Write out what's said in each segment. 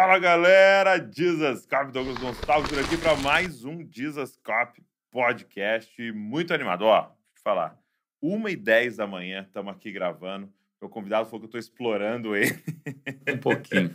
Fala galera, Jesus Cop, Douglas Gonçalves por aqui para mais um Jesus Cop podcast. Muito animado, ó, deixa eu te falar. Uma e dez da manhã, estamos aqui gravando. Meu convidado falou que eu estou explorando ele. Um pouquinho.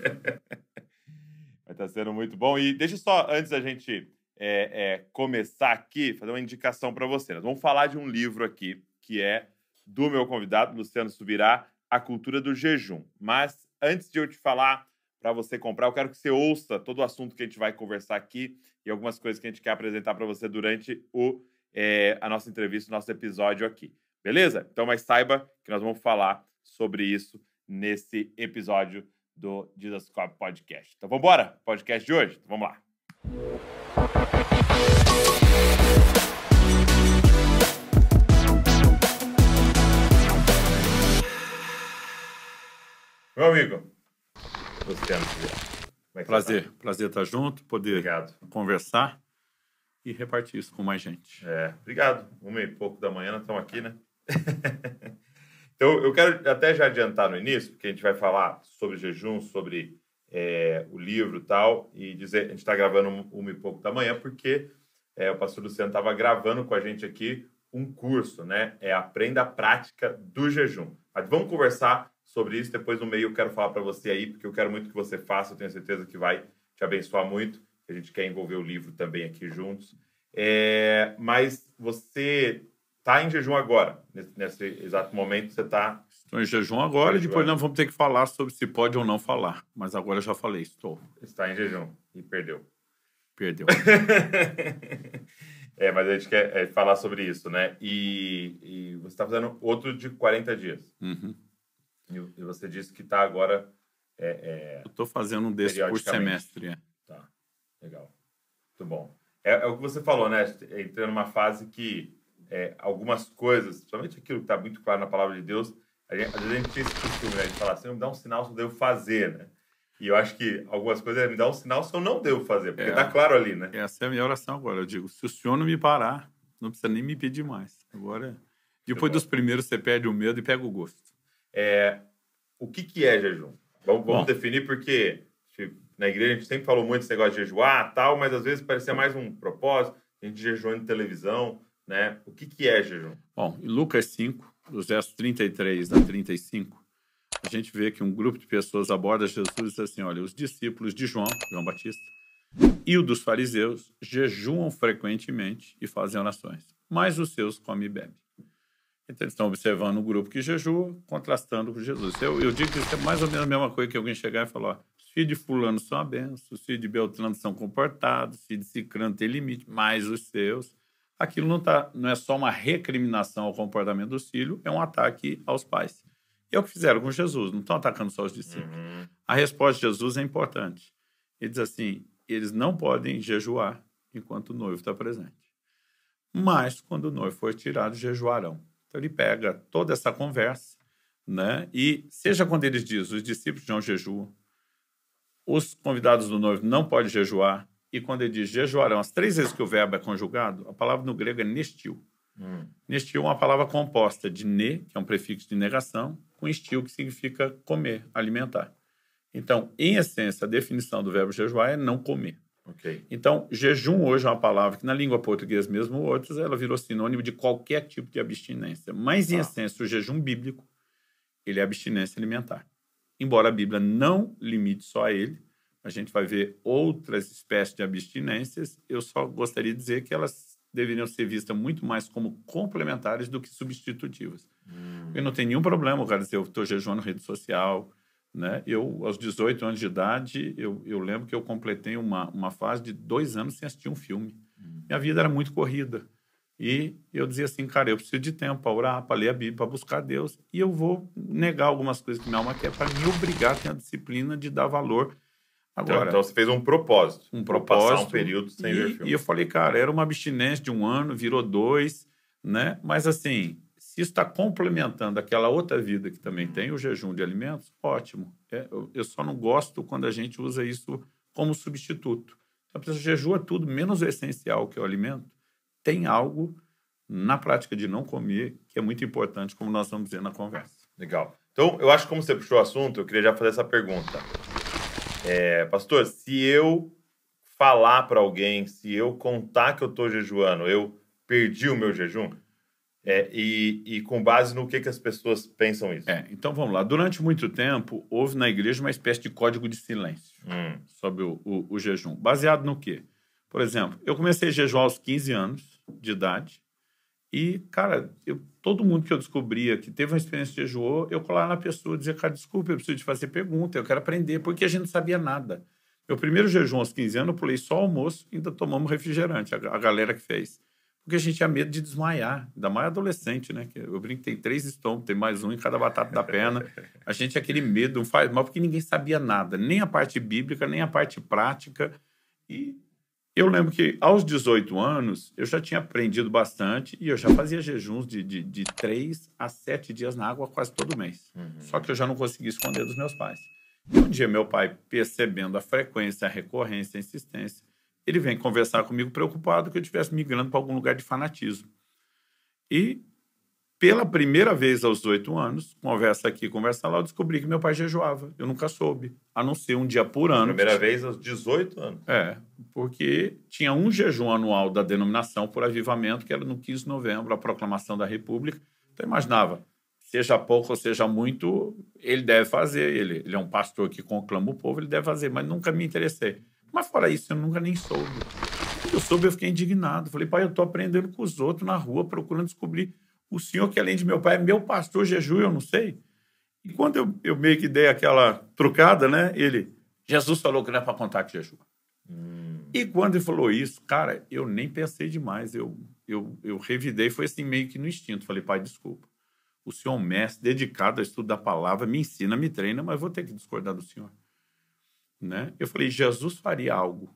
Mas tá sendo muito bom. E deixa só, antes da gente é, é, começar aqui, fazer uma indicação para você. Nós vamos falar de um livro aqui, que é do meu convidado, Luciano Subirá, A Cultura do Jejum. Mas antes de eu te falar para você comprar. Eu quero que você ouça todo o assunto que a gente vai conversar aqui e algumas coisas que a gente quer apresentar para você durante o, é, a nossa entrevista, o nosso episódio aqui. Beleza? Então, mas saiba que nós vamos falar sobre isso nesse episódio do Didascope Podcast. Então, vamos embora? Podcast de hoje? Então, vamos lá. Meu amigo, Luciano. É tá? prazer, tá? prazer estar junto, poder Obrigado. conversar e repartir isso com mais gente. É, obrigado. Uma e pouco da manhã, estamos aqui, né? então, eu quero até já adiantar no início, porque a gente vai falar sobre jejum, sobre é, o livro tal, e dizer, a gente está gravando uma e pouco da manhã, porque é, o pastor Luciano estava gravando com a gente aqui um curso, né? É Aprenda a Prática do Jejum. Mas vamos conversar sobre isso. Depois no meio eu quero falar para você aí, porque eu quero muito que você faça, eu tenho certeza que vai te abençoar muito. A gente quer envolver o livro também aqui juntos. É, mas você está em jejum agora, nesse, nesse exato momento você está. Estou em jejum agora, e depois nós vamos ter que falar sobre se pode ou não falar. Mas agora eu já falei, estou. Está em jejum e perdeu. Perdeu. é, mas a gente quer é, falar sobre isso, né? E, e você está fazendo outro de 40 dias. Uhum. E você disse que está agora. É, é, eu estou fazendo um desse por semestre. É. Tá, legal. Muito bom. É, é, o que você falou, né? Entrando numa fase que é, algumas coisas, principalmente aquilo que está muito claro na palavra de Deus, gente, às vezes a gente tem esse costume, né? De falar assim, me dá um sinal se eu devo fazer, né? E eu acho que algumas coisas é, me dá um sinal se eu não devo fazer, porque está claro ali, né? Essa é a minha oração agora. Eu digo, se o senhor não me parar, não precisa nem me pedir mais. Agora, depois dos primeiros, você perde o medo e pega o gosto. É, o que, que é jejum? Vamos, vamos definir porque tipo, na igreja a gente sempre falou muito esse negócio de jejuar tal, mas às vezes parecia mais um propósito, a gente jejuando em televisão, né? O que, que é jejum? Bom, em Lucas 5, dos versos 33 a 35, a gente vê que um grupo de pessoas aborda Jesus e diz assim, olha, os discípulos de João, João Batista, e o dos fariseus jejuam frequentemente e fazem orações, mas os seus comem e bebem. Então, eles estão observando um grupo que jejua, contrastando com Jesus. Eu, eu digo que isso é mais ou menos a mesma coisa que alguém chegar e falar: os filhos de Fulano são a benção, os filhos de Beltrano são comportados, os filhos de Cicrano têm limite, mais os seus. Aquilo não, tá, não é só uma recriminação ao comportamento dos filhos, é um ataque aos pais. E é o que fizeram com Jesus, não estão atacando só os discípulos. Uhum. A resposta de Jesus é importante. Ele diz assim: eles não podem jejuar enquanto o noivo está presente. Mas, quando o noivo for tirado, jejuarão. Então ele pega toda essa conversa, né? E seja quando eles dizem, os discípulos não jejuam, os convidados do noivo não podem jejuar, e quando ele diz jejuarão, as três vezes que o verbo é conjugado, a palavra no grego é nestil. Hum. Nestil é uma palavra composta de ne, que é um prefixo de negação, com estil, que significa comer, alimentar. Então, em essência, a definição do verbo jejuar é não comer. Okay. Então, jejum hoje é uma palavra que na língua portuguesa mesmo, outros, ela virou sinônimo de qualquer tipo de abstinência. Mas, em ah. essência, o jejum bíblico, ele é abstinência alimentar. Embora a Bíblia não limite só a ele, a gente vai ver outras espécies de abstinências, eu só gostaria de dizer que elas deveriam ser vistas muito mais como complementares do que substitutivas. Hum. Eu não tenho nenhum problema, o cara dizer, eu estou jejuando rede social, né? Eu, aos 18 anos de idade, eu, eu lembro que eu completei uma, uma fase de dois anos sem assistir um filme. Uhum. Minha vida era muito corrida. E eu dizia assim, cara, eu preciso de tempo para orar, para ler a Bíblia, para buscar Deus. E eu vou negar algumas coisas que minha alma quer para me obrigar a ter a disciplina de dar valor. Agora, então, então você fez um propósito. Um propósito. Passar um período sem e, ver filme. E eu falei, cara, era uma abstinência de um ano, virou dois, né? Mas assim, se está complementando aquela outra vida que também tem, o jejum de alimentos, ótimo. É, eu, eu só não gosto quando a gente usa isso como substituto. A pessoa jejua tudo, menos o essencial, que é o alimento. Tem algo na prática de não comer que é muito importante, como nós vamos ver na conversa. Legal. Então, eu acho que como você puxou o assunto, eu queria já fazer essa pergunta. É, pastor, se eu falar para alguém, se eu contar que eu estou jejuando, eu perdi o meu jejum? É, e, e, com base no que, que as pessoas pensam isso. É, então vamos lá. Durante muito tempo, houve na igreja uma espécie de código de silêncio hum. sobre o, o, o, jejum. Baseado no quê? Por exemplo, eu comecei a jejuar aos 15 anos de idade e, cara, eu, todo mundo que eu descobria que teve uma experiência de jejuou, eu colava na pessoa e dizia, cara, desculpa, eu preciso te fazer pergunta, eu quero aprender, porque a gente não sabia nada. Meu primeiro jejum aos 15 anos, eu pulei só almoço, e ainda tomamos refrigerante, a, a galera que fez porque a gente tinha medo de desmaiar, ainda mais adolescente, né? Eu brinco que tem três estômagos, tem mais um em cada batata da perna. A gente tinha aquele medo, não faz mal, porque ninguém sabia nada, nem a parte bíblica, nem a parte prática. E eu lembro que aos 18 anos eu já tinha aprendido bastante e eu já fazia jejuns de, de, de a sete dias na água quase todo mês. Uhum. Só que eu já não conseguia esconder dos meus pais. E um dia meu pai, percebendo a frequência, a recorrência, a insistência, ele vem conversar comigo preocupado que eu estivesse migrando para algum lugar de fanatismo. E, pela primeira vez aos oito anos, conversa aqui, conversa lá, eu descobri que meu pai jejuava. Eu nunca soube, a não ser um dia por ano. Primeira vez aos 18 anos. É, porque tinha um jejum anual da denominação por avivamento, que era no 15 de novembro, a proclamação da República. Então, imaginava, seja pouco ou seja muito, ele deve fazer. Ele, ele é um pastor que conclama o povo, ele deve fazer, mas nunca me interessei. Mas fora isso, eu nunca nem soube. Eu soube, eu fiquei indignado. Falei, pai, eu estou aprendendo com os outros na rua, procurando descobrir o senhor, que além de meu pai, é meu pastor jejum, eu não sei. E quando eu, eu meio que dei aquela trucada, né? Ele, Jesus falou que não é para contar com jejum. Hum. E quando ele falou isso, cara, eu nem pensei demais. Eu, eu, eu revidei, foi assim meio que no instinto. Falei, pai, desculpa. O senhor é um mestre dedicado ao estudo da palavra, me ensina, me treina, mas vou ter que discordar do senhor. Né? Eu falei, Jesus faria algo.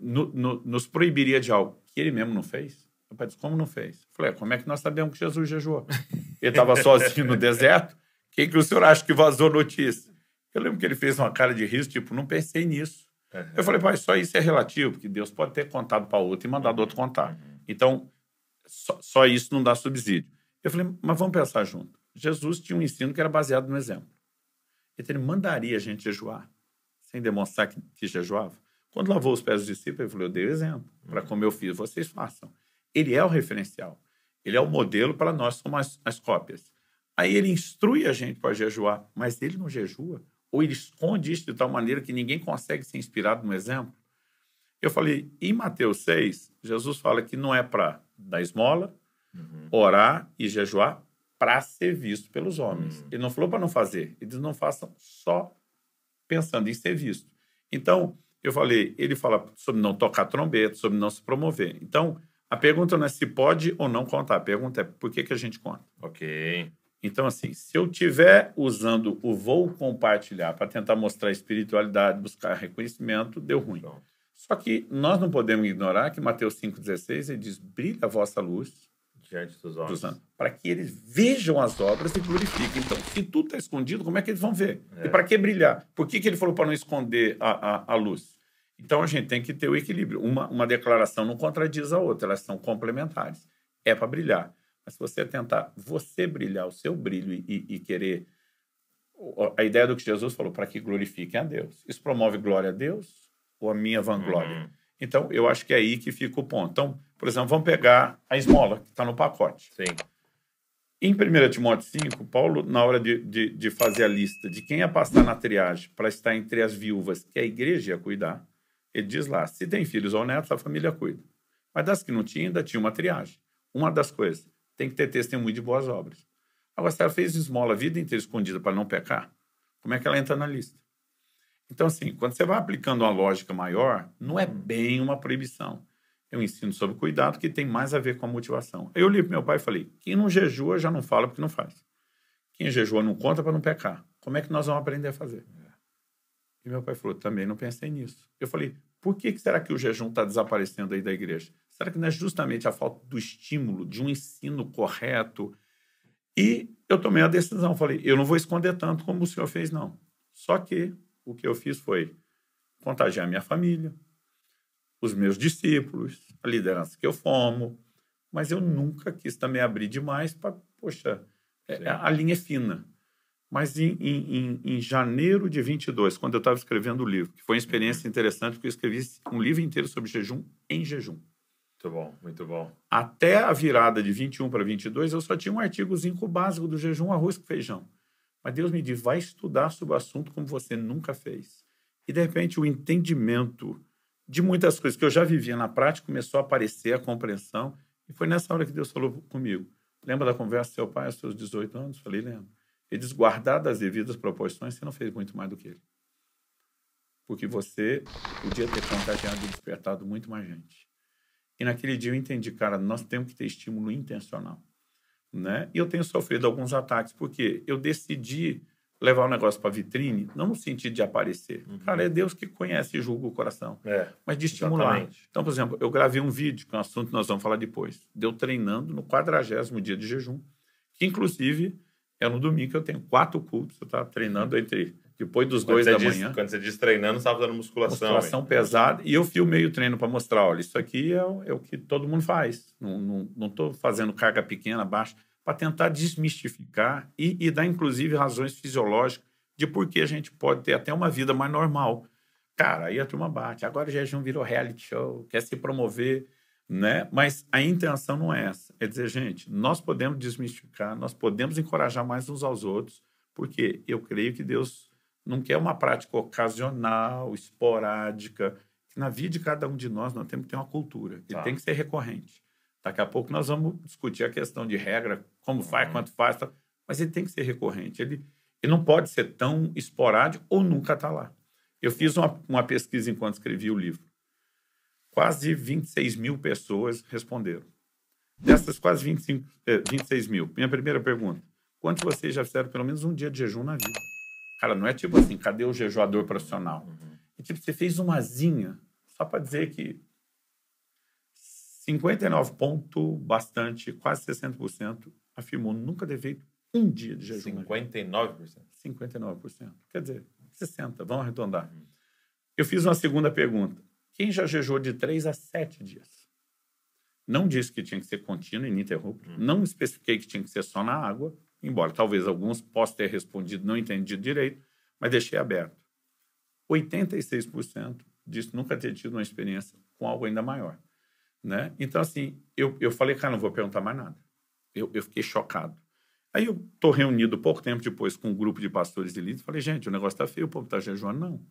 no, no, nos proibiria de algo que ele mesmo não fez. O pai disse, como não fez? Eu falei, é, como é que nós sabemos que Jesus jejuou? Ele estava sozinho no deserto? Quem que o senhor acha que vazou notícia? Eu lembro que ele fez uma cara de riso, tipo, não pensei nisso. Uhum. Eu falei, pai, só isso é relativo, porque Deus pode ter contado para outro e mandado outro contar. Uhum. Então, só, só isso não dá subsídio. Eu falei, mas vamos pensar junto. Jesus tinha um ensino que era baseado no exemplo ele mandaria a gente jejuar, sem demonstrar que, que jejuava. Quando lavou os pés dos discípulos, ele falou: Eu dei o exemplo, para uhum. como eu fiz, vocês façam. Ele é o referencial, ele é o modelo para nós, somos as, as cópias. Aí ele instrui a gente para jejuar, mas ele não jejua, ou ele esconde isso de tal maneira que ninguém consegue ser inspirado no exemplo. Eu falei, em Mateus 6, Jesus fala que não é para dar esmola, uhum. orar e jejuar para ser visto pelos homens. Hum. Ele não falou para não fazer. Ele diz: não façam só pensando em ser visto. Então, eu falei, ele fala sobre não tocar trombeta, sobre não se promover. Então, a pergunta não é se pode ou não contar, a pergunta é por que, que a gente conta. Ok. Então, assim, se eu tiver usando o vou compartilhar para tentar mostrar espiritualidade, buscar reconhecimento, deu ruim. Só que nós não podemos ignorar que Mateus 5,16 ele diz: brilha a vossa luz diante dos homens. Para que eles vejam as obras e glorifiquem. Então, se tudo está escondido, como é que eles vão ver? É. E para que brilhar? Por que, que ele falou para não esconder a, a, a luz? Então, a gente tem que ter o equilíbrio. Uma, uma declaração não contradiz a outra, elas são complementares. É para brilhar. Mas se você tentar você brilhar o seu brilho e, e, e querer. A ideia do que Jesus falou, para que glorifiquem a Deus. Isso promove glória a Deus ou a minha vanglória? Uhum. Então, eu acho que é aí que fica o ponto. Então, por exemplo, vamos pegar a esmola, que está no pacote. Sim. Em 1 Timóteo 5, Paulo, na hora de, de, de fazer a lista de quem ia passar na triagem para estar entre as viúvas, que a igreja ia cuidar, ele diz lá: se tem filhos ou netos, a família cuida. Mas das que não tinha, ainda tinha uma triagem. Uma das coisas, tem que ter testemunho de boas obras. Agora, se ela fez esmola a vida inteira escondida para não pecar, como é que ela entra na lista? Então, assim, quando você vai aplicando uma lógica maior, não é bem uma proibição. Eu ensino sobre cuidado, que tem mais a ver com a motivação. Eu li para meu pai e falei: quem não jejua já não fala porque não faz. Quem jejua não conta para não pecar. Como é que nós vamos aprender a fazer? E meu pai falou: também não pensei nisso. Eu falei: por que, que será que o jejum está desaparecendo aí da igreja? Será que não é justamente a falta do estímulo, de um ensino correto? E eu tomei a decisão, falei, eu não vou esconder tanto como o senhor fez, não. Só que o que eu fiz foi contagiar minha família, os meus discípulos, a liderança que eu formo, mas eu nunca quis também abrir demais para, poxa, é, a linha é fina. Mas em, em, em, janeiro de 22, quando eu estava escrevendo o livro, que foi uma experiência uhum. interessante, porque eu escrevi um livro inteiro sobre jejum em jejum. Muito bom, muito bom. Até a virada de 21 para 22, eu só tinha um artigozinho básico do jejum, arroz com feijão. Mas Deus me diz: vai estudar sobre o assunto como você nunca fez. E de repente o entendimento de muitas coisas que eu já vivia na prática começou a aparecer, a compreensão. E foi nessa hora que Deus falou comigo. Lembra da conversa do seu pai aos seus 18 anos? Falei, lembro. Ele diz: das as devidas proporções, você não fez muito mais do que ele. Porque você podia ter contagiado e despertado muito mais gente. E naquele dia eu entendi, cara, nós temos que ter estímulo intencional né? E eu tenho sofrido alguns ataques porque eu decidi levar o negócio para vitrine, não no sentido de aparecer. Uhum. Cara, é Deus que conhece e julga o coração, é, mas de estimular. Exatamente. Então, por exemplo, eu gravei um vídeo, que é um assunto que nós vamos falar depois, deu treinando no quadragésimo dia de jejum, que inclusive é no domingo que eu tenho quatro cultos, eu estava treinando uhum. entre depois dos quando dois da diz, manhã. Quando você diz treinando, você tá estava dando musculação. Musculação pesada. E eu filmei o treino para mostrar: olha, isso aqui é, o, é o que todo mundo faz. Não estou fazendo carga pequena, baixa, para tentar desmistificar e, e dar, inclusive, razões fisiológicas de por que a gente pode ter até uma vida mais normal. Cara, aí a turma bate. Agora o jejum virou reality show, quer se promover, né? Mas a intenção não é essa. É dizer, gente, nós podemos desmistificar, nós podemos encorajar mais uns aos outros, porque eu creio que Deus não quer uma prática ocasional, esporádica. Na vida de cada um de nós, nós temos que ter uma cultura, que tá. tem que ser recorrente. Daqui a pouco nós vamos discutir a questão de regra, como faz, uhum. quanto faz, tal. mas ele tem que ser recorrente. Ele, ele não pode ser tão esporádico ou nunca está lá. Eu fiz uma, uma pesquisa enquanto escrevi o livro. Quase 26 mil pessoas responderam. Dessas quase 25, eh, 26 mil, minha primeira pergunta: quantos vocês já fizeram pelo menos um dia de jejum na vida? Cara, não é tipo assim, cadê o jejuador profissional? Uhum. tipo, você fez uma zinha, só para dizer que 59 ponto, bastante, quase 60%, afirmou nunca ter feito um dia de jejum. 59%? 59%. Quer dizer, 60, vamos arredondar. Uhum. Eu fiz uma segunda pergunta. Quem já jejuou de 3 a 7 dias? Não disse que tinha que ser contínuo, ininterrupto. Uhum. Não especifiquei que tinha que ser só na água embora talvez alguns possam ter respondido não entendido direito, mas deixei aberto. 86% disse nunca ter tido uma experiência com algo ainda maior. Né? Então, assim, eu, eu falei, cara, não vou perguntar mais nada. Eu, eu fiquei chocado. Aí eu estou reunido pouco tempo depois com um grupo de pastores e líderes. Falei, gente, o negócio está feio, o povo está jejuando, não.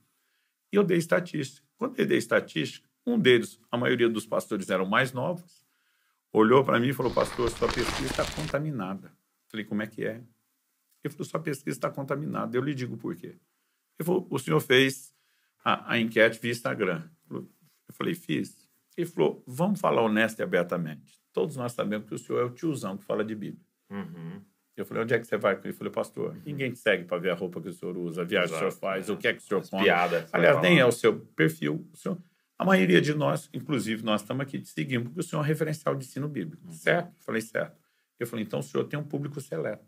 E eu dei estatística. Quando eu dei estatística, um deles, a maioria dos pastores eram mais novos, olhou para mim e falou, pastor, sua pesquisa está contaminada. Falei, como é que é? Ele falou, sua pesquisa está contaminada. Eu lhe digo por quê. Ele falou, o senhor fez a, a enquete via Instagram. Eu falei, fiz. Ele falou, vamos falar honesto e abertamente. Todos nós sabemos que o senhor é o tiozão que fala de Bíblia. Uhum. Eu falei, onde é que você vai? Ele falou, pastor, uhum. ninguém te segue para ver a roupa que o senhor usa, a viagem Exato, que o senhor faz, é. o que é que o senhor come. Piada, Aliás, nem é o seu perfil. O senhor... A maioria de nós, inclusive nós estamos aqui, te seguimos porque o senhor é um referencial de ensino bíblico. Uhum. Certo? Eu falei, certo. Eu falei, então o senhor tem um público seleto.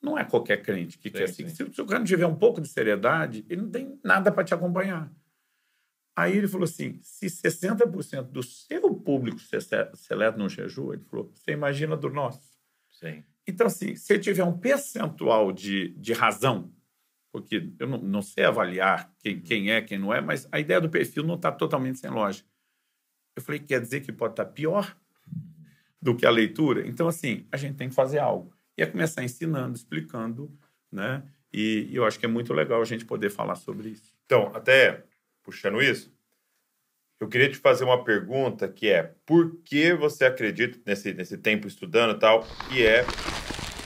Não é qualquer crente que sim, quer assim Se o seu cara não tiver um pouco de seriedade, ele não tem nada para te acompanhar. Aí ele falou assim: se 60% do seu público seleto não jejua, ele falou, você imagina do nosso. Sim. Então, assim, se ele tiver um percentual de, de razão, porque eu não, não sei avaliar quem, uhum. quem é, quem não é, mas a ideia do perfil não está totalmente sem lógica. Eu falei, quer dizer que pode estar tá pior? do que a leitura. Então, assim, a gente tem que fazer algo. E é começar ensinando, explicando, né? E, e eu acho que é muito legal a gente poder falar sobre isso. Então, até puxando isso, eu queria te fazer uma pergunta que é: por que você acredita nesse, nesse tempo estudando e tal, que é,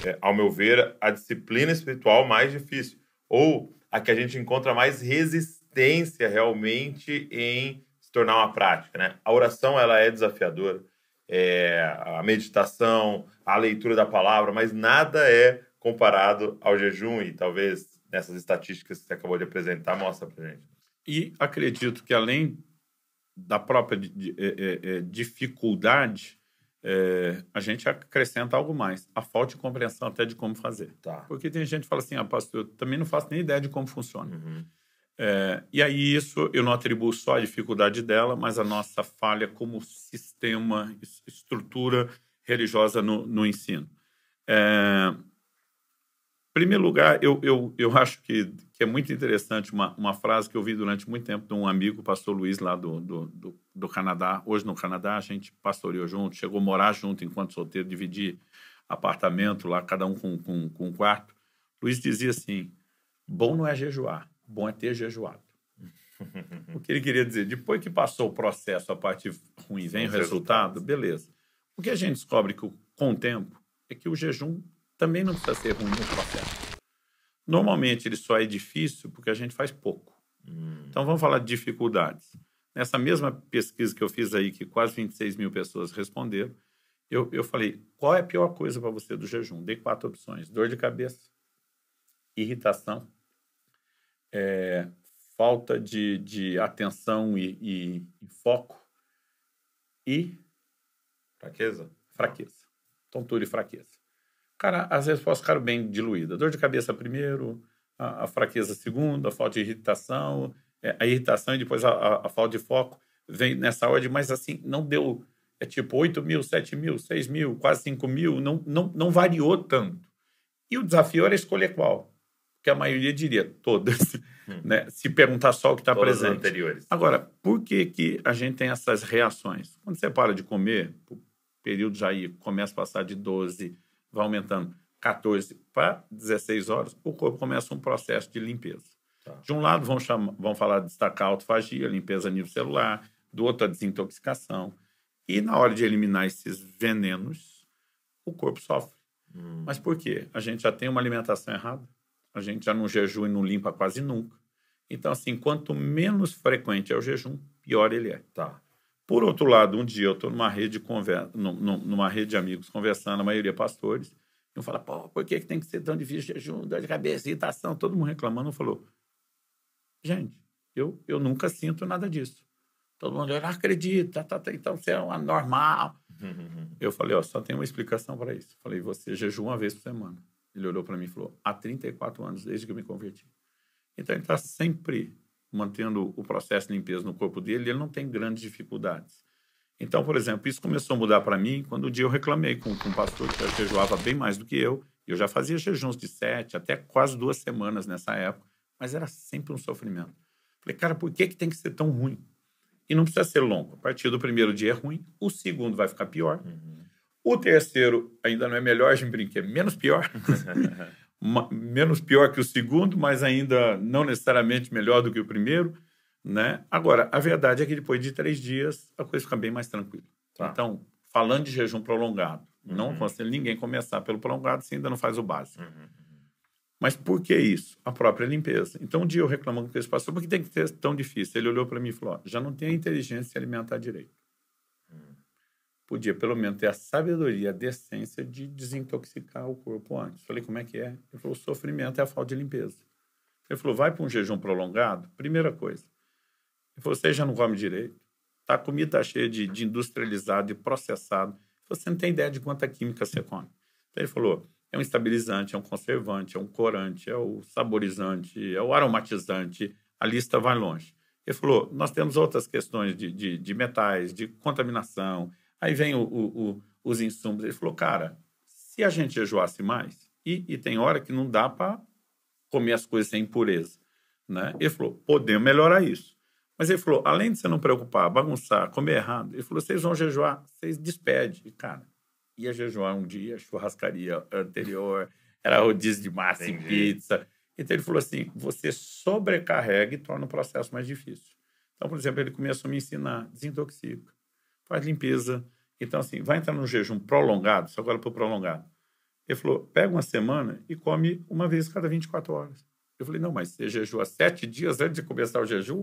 é, ao meu ver, a disciplina espiritual mais difícil? Ou a que a gente encontra mais resistência realmente em se tornar uma prática, né? A oração, ela é desafiadora é, a meditação, a leitura da palavra, mas nada é comparado ao jejum e talvez nessas estatísticas que você acabou de apresentar mostra para gente. E acredito que além da própria é, é, é, dificuldade, é, a gente acrescenta algo mais, a falta de compreensão até de como fazer. Tá. Porque tem gente que fala assim, ah, pastor, eu também não faço nem ideia de como funciona. Uhum. É, e aí isso eu não atribuo só à dificuldade dela, mas à nossa falha como sistema, estrutura religiosa no, no ensino. É, em primeiro lugar, eu, eu, eu acho que, que é muito interessante uma, uma frase que eu vi durante muito tempo de um amigo, pastor Luiz, lá do, do, do, do Canadá. Hoje no Canadá a gente pastoreou junto, chegou a morar junto enquanto solteiro, dividir apartamento lá, cada um com, com, com um quarto. Luiz dizia assim, bom não é jejuar, bom é ter jejuado. o que ele queria dizer? Depois que passou o processo, a parte ruim vem o resultado, beleza. O que a gente descobre que, com o tempo é que o jejum também não precisa ser ruim no processo. Normalmente ele só é difícil porque a gente faz pouco. Hum. Então vamos falar de dificuldades. Nessa mesma pesquisa que eu fiz aí, que quase 26 mil pessoas responderam, eu, eu falei: qual é a pior coisa para você do jejum? Dei quatro opções: dor de cabeça, irritação, é, falta de, de atenção e, e, e foco e fraqueza. Fraqueza. Tontura e fraqueza. Cara, as respostas ficaram bem diluídas. Dor de cabeça primeiro, a, a fraqueza segunda, a falta de irritação, é, a irritação e depois a, a, a, falta de foco vem nessa ordem, mas assim, não deu. É tipo 8 mil, 7 mil, 6 mil, quase 5 mil, não, não, não variou tanto. E o desafio era escolher qual que a maioria diria todas, hum. né? se perguntar só o que está presente. Anteriores. Agora, por que, que a gente tem essas reações? Quando você para de comer, o período já aí começa a passar de 12, vai aumentando 14 para 16 horas, o corpo começa um processo de limpeza. Tá. De um lado, vão, chamar, vão falar de destacar a autofagia, limpeza a nível celular, do outro, a desintoxicação. E na hora de eliminar esses venenos, o corpo sofre. Hum. Mas por quê? A gente já tem uma alimentação errada a gente já não jejua e não limpa quase nunca. Então, assim, quanto menos frequente é o jejum, pior ele é. Tá. Por outro lado, um dia eu estou numa rede numa rede de amigos conversando, a maioria pastores, e um fala, pô, por que, que tem que ser tão difícil jejum, dor de cabeça, irritação, todo mundo reclamando, falou, gente, eu, eu nunca sinto nada disso. Todo mundo, eu não acredito, tá, tá, tá, então você é um anormal. Uhum, uhum, uhum. eu falei, ó, só tem uma explicação para isso. Falei, você jejua uma vez por semana. Ele olhou para mim e falou: há 34 anos, desde que eu me converti. Então, ele está sempre mantendo o processo de limpeza no corpo dele, ele não tem grandes dificuldades. Então, por exemplo, isso começou a mudar para mim quando um dia eu reclamei com, com um pastor que jejuava bem mais do que eu. Eu já fazia jejuns de sete até quase duas semanas nessa época, mas era sempre um sofrimento. Falei, cara, por que, que tem que ser tão ruim? E não precisa ser longo. A partir do primeiro dia é ruim, o segundo vai ficar pior. Uhum. O terceiro ainda não é melhor, a gente brinca, é menos pior. menos pior que o segundo, mas ainda não necessariamente melhor do que o primeiro. Né? Agora, a verdade é que depois de três dias a coisa fica bem mais tranquila. Tá. Então, falando de jejum prolongado, uhum. não aconselho ninguém começar pelo prolongado se ainda não faz o básico. Uhum, uhum. Mas por que isso? A própria limpeza. Então, um dia eu reclamando com esse pastor, por que tem que ser tão difícil? Ele olhou para mim e falou: ó, já não tem a inteligência de se alimentar direito podia pelo menos ter a sabedoria, a decência de desintoxicar o corpo antes. Falei, como é que é? Ele falou, o sofrimento é a falta de limpeza. Ele falou, vai para um jejum prolongado? Primeira coisa. Ele falou, você já não come direito. Tá, a comida está cheia de, de industrializado e processado. Você não tem ideia de quanta química você come. Então, ele falou, é um estabilizante, é um conservante, é um corante, é o saborizante, é o aromatizante. A lista vai longe. Ele falou, nós temos outras questões de, de, de metais, de contaminação, Aí vem o, o, o, os insumos. Ele falou, cara, se a gente jejuasse mais, e, e tem hora que não dá para comer as coisas sem impureza. Né? Ele falou, podemos melhorar isso. Mas ele falou, além de você não preocupar, bagunçar, comer errado, ele falou, vocês vão jejuar, vocês despedem. E, cara, ia jejuar um dia, churrascaria anterior, era rodízio de massa Entendi. e pizza. Então ele falou assim, você sobrecarrega e torna o processo mais difícil. Então, por exemplo, ele começou a me ensinar, desintoxica faz limpeza. Então, assim, vai entrar num jejum prolongado, só agora para prolongado. Ele falou, pega uma semana e come uma vez cada 24 horas. Eu falei, não, mas você jejua sete dias antes de começar o jejum?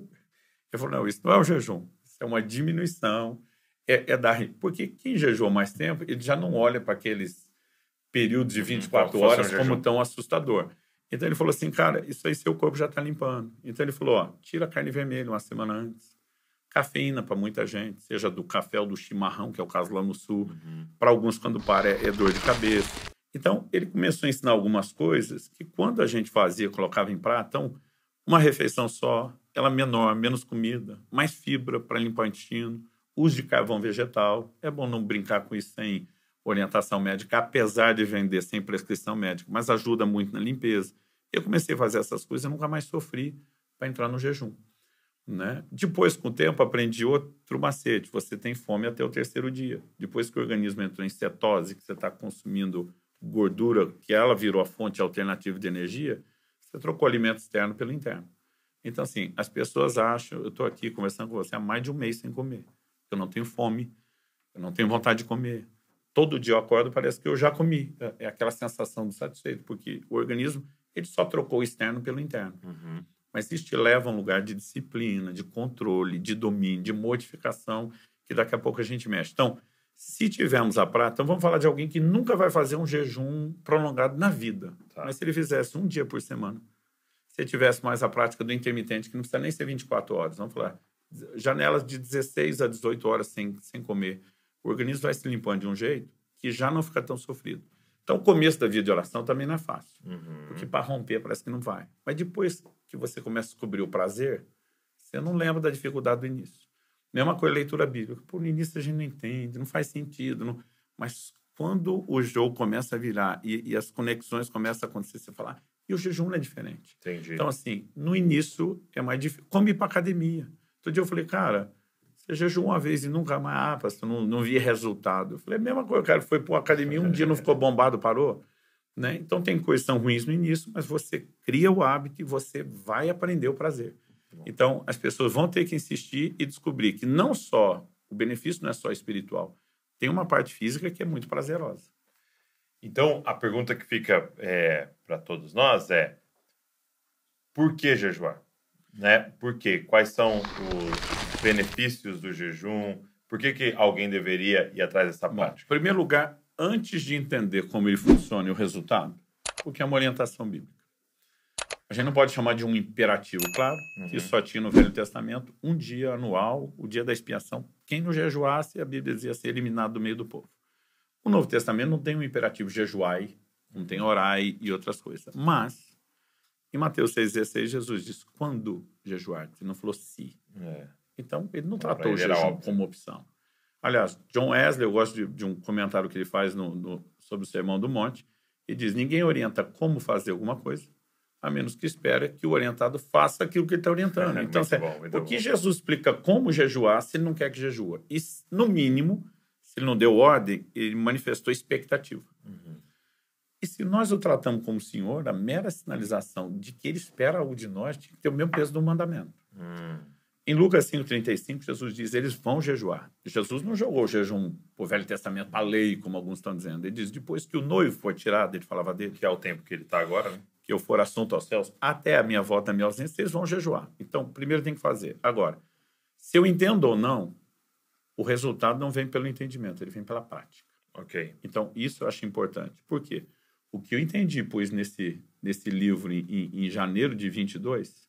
Ele falou, não, isso não é um jejum, isso é uma diminuição, é, é dar... Porque quem jejua mais tempo, ele já não olha para aqueles períodos de 24 uhum. então, horas um como tão assustador. Então ele falou assim, cara, isso aí seu corpo já está limpando. Então ele falou, ó, tira a carne vermelha uma semana antes, cafeína para muita gente, seja do café ou do chimarrão, que é o caso lá no sul. Uhum. Para alguns, quando para, é, dor de cabeça. Então, ele começou a ensinar algumas coisas que, quando a gente fazia, colocava em prato, então, uma refeição só, ela menor, menos comida, mais fibra para limpar o intestino, uso de carvão vegetal. É bom não brincar com isso sem orientação médica, apesar de vender sem prescrição médica, mas ajuda muito na limpeza. Eu comecei a fazer essas coisas e nunca mais sofri para entrar no jejum. Né? Depois, com o tempo, aprendi outro macete. Você tem fome até o terceiro dia. Depois que o organismo entrou em cetose, que você está consumindo gordura, que ela virou a fonte alternativa de energia, você trocou alimento externo pelo interno. Então, assim, as pessoas acham... Eu estou aqui conversando com você há mais de um mês sem comer. Eu não tenho fome, eu não tenho vontade de comer. Todo dia eu acordo parece que eu já comi. É, é aquela sensação de satisfeito, porque o organismo ele só trocou o externo pelo interno. Uhum. Mas isso te leva a um lugar de disciplina, de controle, de domínio, de modificação, que daqui a pouco a gente mexe. Então, se tivermos a prata, então vamos falar de alguém que nunca vai fazer um jejum prolongado na vida. Tá. Mas se ele fizesse um dia por semana, se ele tivesse mais a prática do intermitente, que não precisa nem ser 24 horas, vamos falar, janelas de 16 a 18 horas sem, sem comer, o organismo vai se limpando de um jeito que já não fica tão sofrido. Então, o começo da vida de oração também não é fácil. Uhum. Porque para romper parece que não vai. Mas depois que você começa a descobrir o prazer, você não lembra da dificuldade do início. Mesma coisa leitura bíblica. Pô, no início a gente não entende, não faz sentido. Não... Mas quando o jogo começa a virar e, e as conexões começam a acontecer, você fala, ah, e o jejum não é diferente. Entendi. Então, assim, no início é mais difícil. Como ir para academia. Outro dia eu falei, cara, você jejum uma vez e nunca mais, ah, pastor, não, não vi resultado. Eu falei, é mesma coisa, o cara foi para a academia, um dia não ficou bombado, parou. Né? Então tem coisas tão ruins no início, mas você cria o hábito e você vai aprender o prazer. Então as pessoas vão ter que insistir e descobrir que não só o benefício não é só espiritual, tem uma parte física que é muito prazerosa. Então a pergunta que fica é, para todos nós é: por que jejuar? Né? Por quê? Quais são os benefícios do jejum? Por que, que alguém deveria ir atrás dessa parte? Em primeiro lugar, antes de entender como ele funciona e o resultado, o que é uma orientação bíblica. A gente não pode chamar de um imperativo, claro, uhum. que só tinha no Velho Testamento um dia anual, o dia da expiação. Quem não jejuasse, a Bíblia dizia ser eliminado do meio do povo. O Novo Testamento não tem um imperativo jejuai, não tem orai e outras coisas. Mas, em Mateus 6,16, Jesus diz quando jejuar, ele não falou se. É. Então, ele não tratou ele o jejum óbvio. como opção. Aliás, John Wesley, eu gosto de, de um comentário que ele faz no, no, sobre o Sermão do Monte, e diz: ninguém orienta como fazer alguma coisa, a menos que espera que o orientado faça aquilo que ele está orientando. É, então, assim, o que Jesus explica como jejuar se ele não quer que jejua? E, no mínimo, se ele não deu ordem, ele manifestou expectativa. Uhum. E se nós o tratamos como senhor, a mera sinalização de que ele espera algo de nós tem que ter o mesmo peso do mandamento. Uhum. Em Lucas 5,35, Jesus diz: eles vão jejuar. Jesus não jogou o jejum para o Velho Testamento, para a lei, como alguns estão dizendo. Ele diz: depois que o noivo for tirado, ele falava dele, que é o tempo que ele está agora, né? que eu for assunto aos céus, até a minha volta, a minha ausência, eles vão jejuar. Então, primeiro tem que fazer. Agora, se eu entendo ou não, o resultado não vem pelo entendimento, ele vem pela prática. Ok. Então, isso eu acho importante. Por quê? O que eu entendi, pois, nesse, nesse livro, em, em janeiro de 22,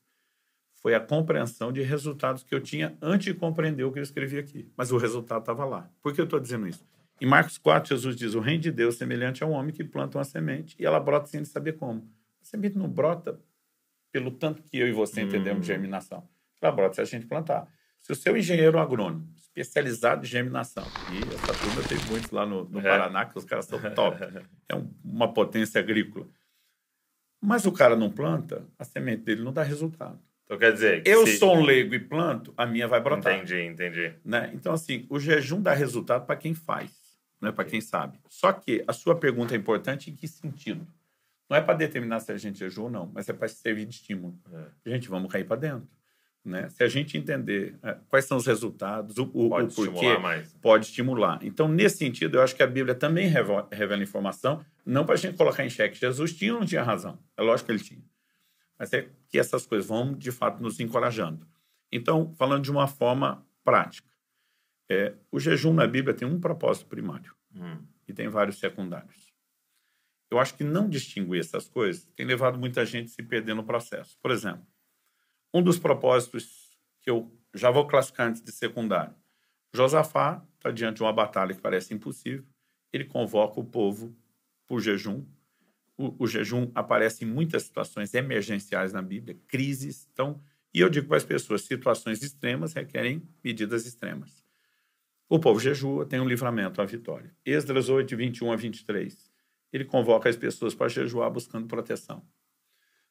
foi a compreensão de resultados que eu tinha antes de compreender o que eu escrevi aqui. Mas o resultado estava lá. Por que eu estou dizendo isso? Em Marcos 4, Jesus diz: O reino de Deus é semelhante a um homem que planta uma semente e ela brota sem ele saber como. A semente não brota pelo tanto que eu e você hum. entendemos hum. germinação. Ela brota se a gente plantar. Se o seu engenheiro agrônomo, especializado em germinação, e essa turma tem muitos lá no, no é. Paraná, que os caras são top, é um, uma potência agrícola. Mas o cara não planta, a semente dele não dá resultado. Então quer dizer. eu se... sou um leigo e planto, a minha vai brotar. Entendi, entendi. Né? Então, assim, o jejum dá resultado para quem faz, não é para quem sabe. Só que a sua pergunta é importante em que sentido? Não é para determinar se a gente jejum ou não, mas é para servir de estímulo. É. Gente, vamos cair para dentro. Né? Se a gente entender é, quais são os resultados, o, pode o porquê, estimular mais. pode estimular. Então, nesse sentido, eu acho que a Bíblia também revela, revela informação, não para a gente colocar em xeque. Jesus tinha ou não tinha razão? É lógico que ele tinha mas é que essas coisas vão, de fato, nos encorajando. Então, falando de uma forma prática, é, o jejum na Bíblia tem um propósito primário hum. e tem vários secundários. Eu acho que não distinguir essas coisas tem levado muita gente a se perder no processo. Por exemplo, um dos propósitos que eu já vou classificar antes de secundário. Josafá está diante de uma batalha que parece impossível. Ele convoca o povo por jejum o, o jejum aparece em muitas situações emergenciais na Bíblia, crises. Então, e eu digo para as pessoas, situações extremas requerem medidas extremas. O povo jejua, tem um livramento, a vitória. Esdras 8, 21 a 23. Ele convoca as pessoas para jejuar buscando proteção.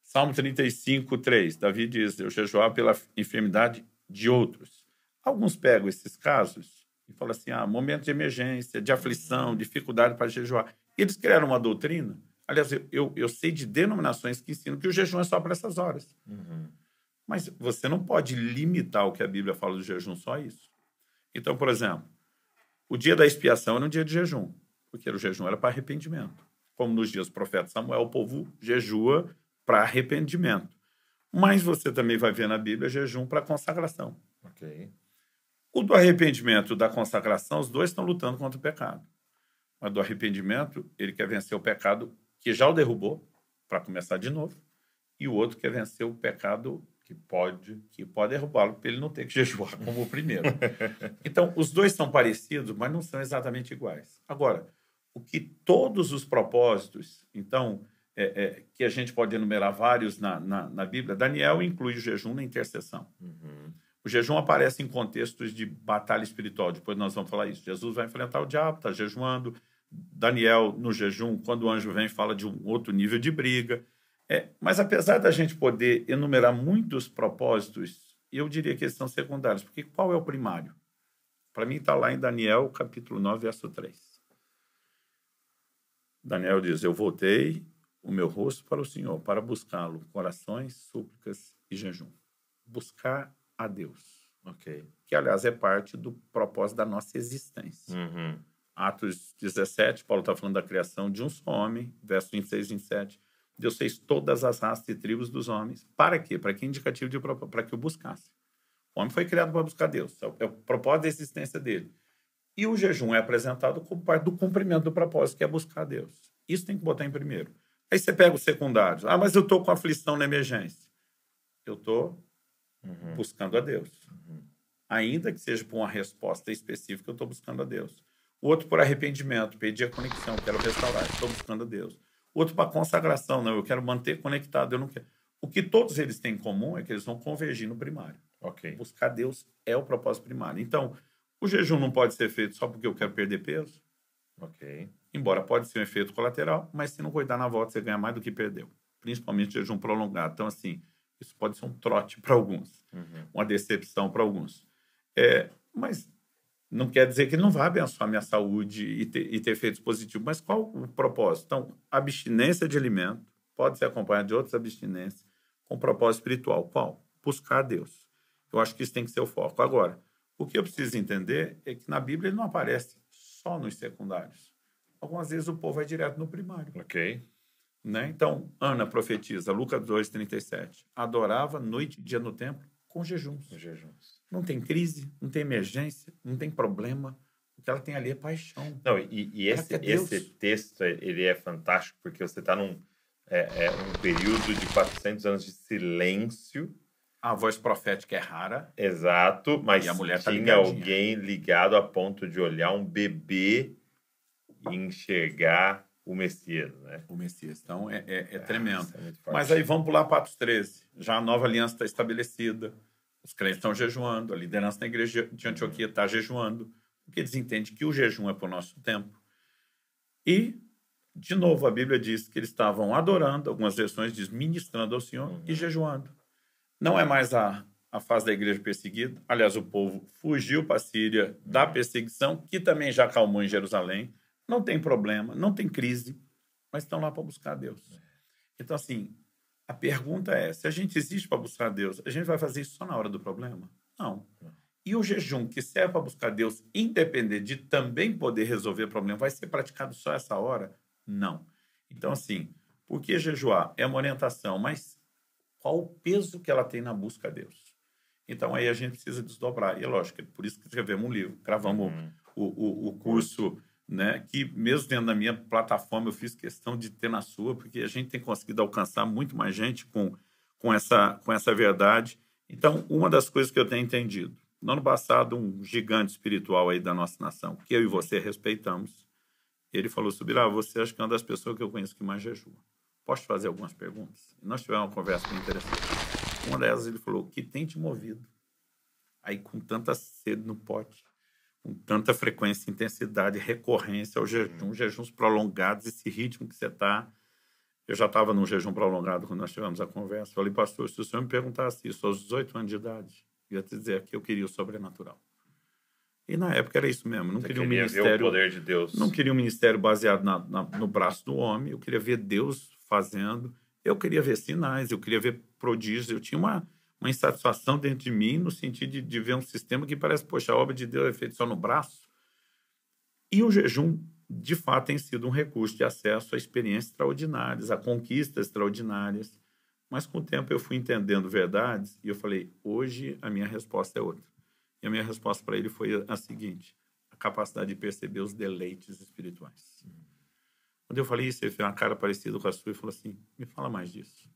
Salmo 35, 3. Davi diz: Eu jejuar pela enfermidade de outros. Alguns pegam esses casos e falam assim: ah, momento de emergência, de aflição, dificuldade para jejuar. Eles criaram uma doutrina Aliás, eu, eu, eu, sei de denominações que ensinam que o jejum é só para essas horas. Uhum. Mas você não pode limitar o que a Bíblia fala do jejum só a isso. Então, por exemplo, o dia da expiação era um dia de jejum, porque o jejum era para arrependimento. Como nos dias do profeta Samuel, o povo jejua para arrependimento. Mas você também vai ver na Bíblia jejum para consagração. O do arrependimento e da consagração, os dois estão lutando contra o pecado. Mas do arrependimento, ele quer vencer o pecado que já o derrubou, para começar de novo, e o outro quer vencer o pecado que pode, que pode derrubá-lo, para ele não ter que jejuar como o primeiro. então, os dois são parecidos, mas não são exatamente iguais. Agora, o que todos os propósitos, então, é, é, que a gente pode enumerar vários na, na, na, Bíblia, Daniel inclui o jejum na intercessão. Uhum. O jejum aparece em contextos de batalha espiritual, depois nós vamos falar isso. Jesus vai enfrentar o diabo, está jejuando, Daniel, no jejum, quando o anjo vem, fala de um outro nível de briga. É, mas apesar da gente poder enumerar muitos propósitos, eu diria que eles são secundários, porque qual é o primário? Para mim está lá em Daniel, capítulo 9, verso 3. Daniel diz: Eu voltei o meu rosto para o Senhor, para buscá-lo, corações, súplicas e jejum. Buscar a Deus. Okay. Que, aliás, é parte do propósito da nossa existência. Uhum. Atos 17, Paulo está falando da criação de um só homem, verso 26 e 27. Deus fez todas as raças e tribos dos homens. Para quê? Para que indicativo de para que o buscasse. O homem foi criado para buscar Deus. É, é o propósito da existência dele. E o jejum é apresentado como parte do cumprimento do propósito, que é buscar Deus. Isso tem que botar em primeiro. Aí você pega os secundários. Ah, mas eu estou com aflição na emergência. Eu estou uhum. buscando a Deus. Uhum. Ainda que seja por uma resposta específica, eu estou buscando a Deus outro por arrependimento, perdi a conexão, quero restaurar, estou buscando a Deus. Outro para consagração, não, eu quero manter conectado, eu não quero. O que todos eles têm em comum é que eles vão convergir no primário. Ok. Buscar Deus é o propósito primário. Então, o jejum não pode ser feito só porque eu quero perder peso. Ok. Embora pode ser um efeito colateral, mas se não cuidar na volta, você ganha mais do que perdeu. Principalmente jejum prolongado. Então, assim, isso pode ser um trote para alguns, uhum. uma decepção para alguns. É, mas não quer dizer que ele não vai abençoar minha saúde e ter, e ter efeitos positivos, mas qual o propósito? Então, abstinência de alimento pode ser acompanhada de outras abstinências com propósito espiritual. Qual? Buscar Deus. Eu acho que isso tem que ser o foco. Agora, o que eu preciso entender é que na Bíblia ele não aparece só nos secundários. Algumas vezes o povo vai direto no primário. Ok. Né? Então, Ana profetiza, Lucas 2,37. Adorava noite e dia no templo com jejuns. Com jejuns não tem crise, não tem emergência, não tem problema. O que ela tem ali é paixão. Não, e, e esse, esse texto eh, ele é fantástico porque você está num é, é, um período de 400 anos de silêncio. A voz profética é rara. Exato, mas tá tinha tá alguém ligado a ponto de olhar um bebê e enxergar o Messias, né? O Messias. Então é, é, é, é tremendo. É mas aí vamos pular Patos 13. Já a nova aliança está estabelecida os crentes estão jejuando, a liderança da igreja de Antioquia está jejuando, porque eles entendem que o jejum é para o nosso tempo. E, de novo, a Bíblia diz que eles estavam adorando, algumas versões diz ministrando ao Senhor uhum. e jejuando. Não é mais a, a fase da igreja perseguida. Aliás, o povo fugiu para a Síria da uhum. perseguição, que também já acalmou em Jerusalém. Não tem problema, não tem crise, mas estão lá para buscar Deus. É. Então, assim, a pergunta é: se a gente existe para buscar Deus, a gente vai fazer isso só na hora do problema? Não. É. E o jejum que serve para buscar Deus, independente de também poder resolver o problema, vai ser praticado só essa hora? Não. Então, assim, por que jejuar? É uma orientação, mas qual o peso que ela tem na busca a Deus? Então, aí a gente precisa desdobrar. E é lógico, é por isso que escrevemos um livro, gravamos uhum. o, o, o curso né? Que mesmo dentro da minha plataforma eu fiz questão de ter na sua, porque a gente tem conseguido alcançar muito mais gente com, com, essa, com essa verdade. Então, uma das coisas que eu tenho entendido, no ano passado, um gigante espiritual aí da nossa nação, que eu e você respeitamos, ele falou, Subirá, você acho que é uma das pessoas que eu conheço que mais jejua. Posso te fazer algumas perguntas? nós tivemos uma conversa muito interessante. Uma delas, ele falou, o que tem te movido? Aí, com tanta sede no pote, com tanta frequência, intensidade, recorrência ao jejum, hum. jejuns prolongados, esse ritmo que você está. Eu já estava num jejum prolongado quando nós tivemos a conversa. Eu falei, pastor, se o senhor me perguntasse isso aos 18 anos de idade, eu ia te dizer que eu queria o sobrenatural. E na época era isso mesmo. Não queria, queria, um ministério. poder de Deus. Não queria um ministério baseado na, na, no braço do homem. Eu queria ver Deus fazendo. Eu queria ver sinais. Eu queria ver prodígios. Eu tinha uma uma insatisfação dentro de mim, no sentido de, de ver um sistema que parece, poxa, a obra de Deus é feita só no braço. E o jejum, de fato, tem sido um recurso de acesso a experiências extraordinárias, a conquistas extraordinárias. Mas com o tempo eu fui entendendo verdades e eu falei, hoje a minha resposta é outra. E a minha resposta para ele foi a seguinte: a capacidade de perceber os deleites espirituais. Uhum. Quando eu falei isso, ele fez uma cara parecida com a sua e falou assim: me fala mais disso.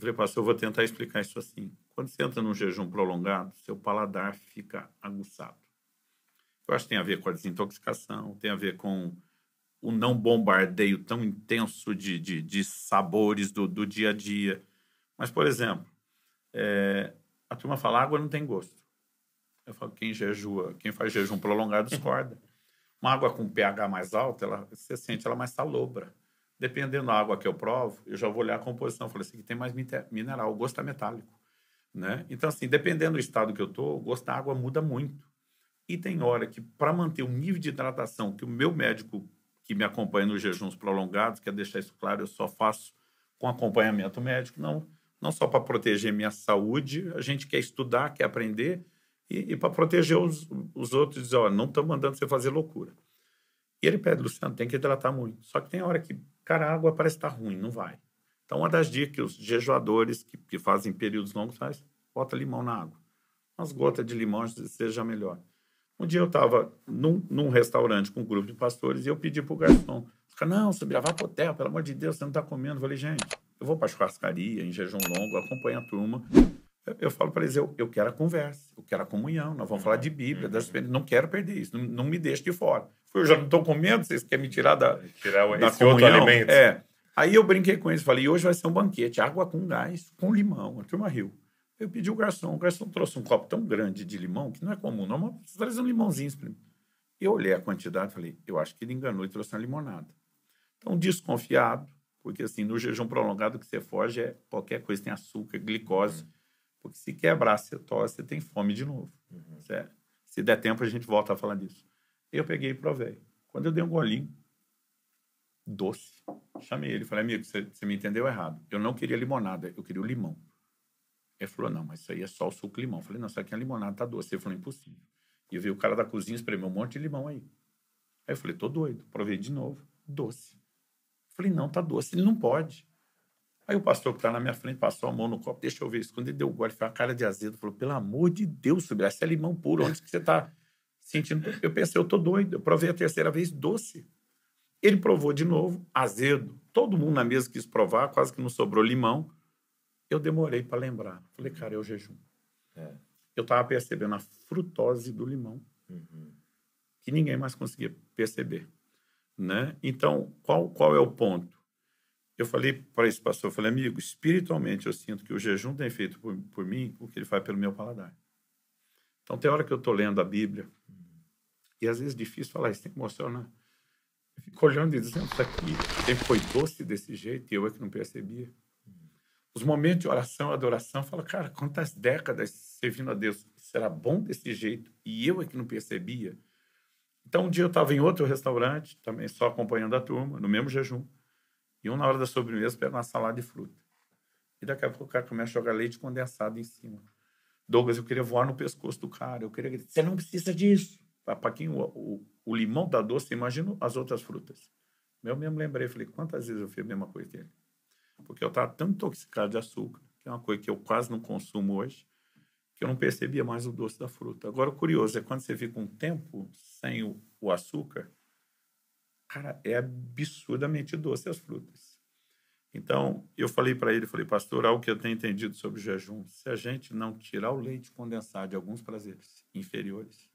Eu falei, pastor, eu vou tentar explicar isso assim. Quando você entra num jejum prolongado, seu paladar fica aguçado. Eu acho que tem a ver com a desintoxicação, tem a ver com o não bombardeio tão intenso de, de, de sabores do, do dia a dia. Mas, por exemplo, é, a turma fala, água não tem gosto. Eu falo, quem jejua, quem faz jejum prolongado discorda. Uma água com pH mais alto, ela, você sente ela mais salobra. Dependendo da água que eu provo, eu já vou olhar a composição. Falei falo assim, que tem mais mineral, o gosto é metálico. Né? Então, assim, dependendo do estado que eu estou, o gosto da água muda muito. E tem hora que, para manter o nível de hidratação que o meu médico que me acompanha nos jejuns prolongados, quer deixar isso claro, eu só faço com acompanhamento médico, não, não só para proteger minha saúde, a gente quer estudar, quer aprender, e, e para proteger os, os outros, dizer, ó, não estou mandando você fazer loucura. E ele pede, Luciano, tem que hidratar muito. Só que tem hora que Cara, a água parece estar tá ruim, não vai. Então, uma das dicas que os jejuadores que, que fazem períodos longos faz, bota limão na água. Umas gotas de limão seja melhor. Um dia eu estava num, num, restaurante com um grupo de pastores e eu pedi para o garçom, não, subir vai para o hotel, pelo amor de Deus, você não está comendo. Eu falei, gente, eu vou para a churrascaria, em jejum longo, acompanha a turma, eu, eu falo para eles, eu, eu quero a conversa, eu quero a comunhão, nós vamos falar de uhum, Bíblia, das, uhum. não quero perder isso, não, não me deixe de fora. Eu já não estou comendo, vocês querem me tirar da, tirar da esse comunhão? outro alimento. É. Aí eu brinquei com eles, falei, hoje vai ser um banquete, água com gás, com limão, a turma riu. Eu pedi o garçom, o garçom trouxe um copo tão grande de limão, que não é comum, normal, traz um limãozinho espremido. Eu olhei a quantidade e falei, eu acho que ele enganou e trouxe uma limonada. Então, desconfiado, porque assim, no jejum prolongado que você foge é qualquer coisa, tem açúcar, glicose. Uhum. Porque se quebrar você tosse você tem fome de novo. Uhum. Se der tempo, a gente volta a falar disso. Eu peguei e provei. Quando eu dei um golinho, doce, chamei ele falei, amigo, você, me entendeu errado. Eu não queria limonada, eu queria o limão. Ele falou, não, mas isso aí é só o suco de limão. Eu falei, não, isso aqui é limonada, tá doce. Ele falou, impossível. E eu vi o cara da cozinha espremer um monte de limão aí. Aí eu falei, tô doido. Provei de novo, doce. Eu falei, não, tá doce. Ele não pode. Aí o pastor que está na minha frente passou a mão no copo, deixa eu ver isso. Quando ele deu o gole, foi uma cara de azedo, falou: pelo amor de Deus, subir essa é limão puro, onde que você está sentindo? Eu pensei, eu estou doido. Eu provei a terceira vez doce. Ele provou de novo, azedo. Todo mundo na mesa quis provar, quase que não sobrou limão. Eu demorei para lembrar. Falei, cara, é o jejum. É. Eu estava percebendo a frutose do limão, uhum. que ninguém mais conseguia perceber. Né? Então, qual, qual é o ponto? Eu falei para esse pastor, falei, amigo, espiritualmente eu sinto que o jejum tem feito por, por mim o que ele faz pelo meu paladar. Então, tem hora que eu estou lendo a Bíblia, e às vezes é difícil falar isso, tem que mostrar, né? Eu fico olhando e dizendo, isso aqui sempre foi doce desse jeito, e eu é que não percebia. Os momentos de oração, adoração, fala, cara, quantas décadas servindo a Deus será bom desse jeito, e eu é que não percebia. Então, um dia eu estava em outro restaurante, também só acompanhando a turma, no mesmo jejum. E um na hora da sobremesa pega uma salada de fruta. E daqui a pouco o cara começa a jogar leite condensado em cima. Douglas, eu queria voar no pescoço do cara. Eu queria você não precisa disso. Papaquinho, o, o, o limão da tá doce, imagina as outras frutas. Eu mesmo lembrei, falei, quantas vezes eu fiz a mesma coisa dele? Porque eu estava tão intoxicado de açúcar, que é uma coisa que eu quase não consumo hoje, que eu não percebia mais o doce da fruta. Agora, o curioso é quando você fica um tempo sem o, o açúcar, Cara, é absurdamente doce as frutas. Então, eu falei para ele, falei, pastor, algo que eu tenho entendido sobre o jejum, se a gente não tirar o leite condensado de alguns prazeres inferiores,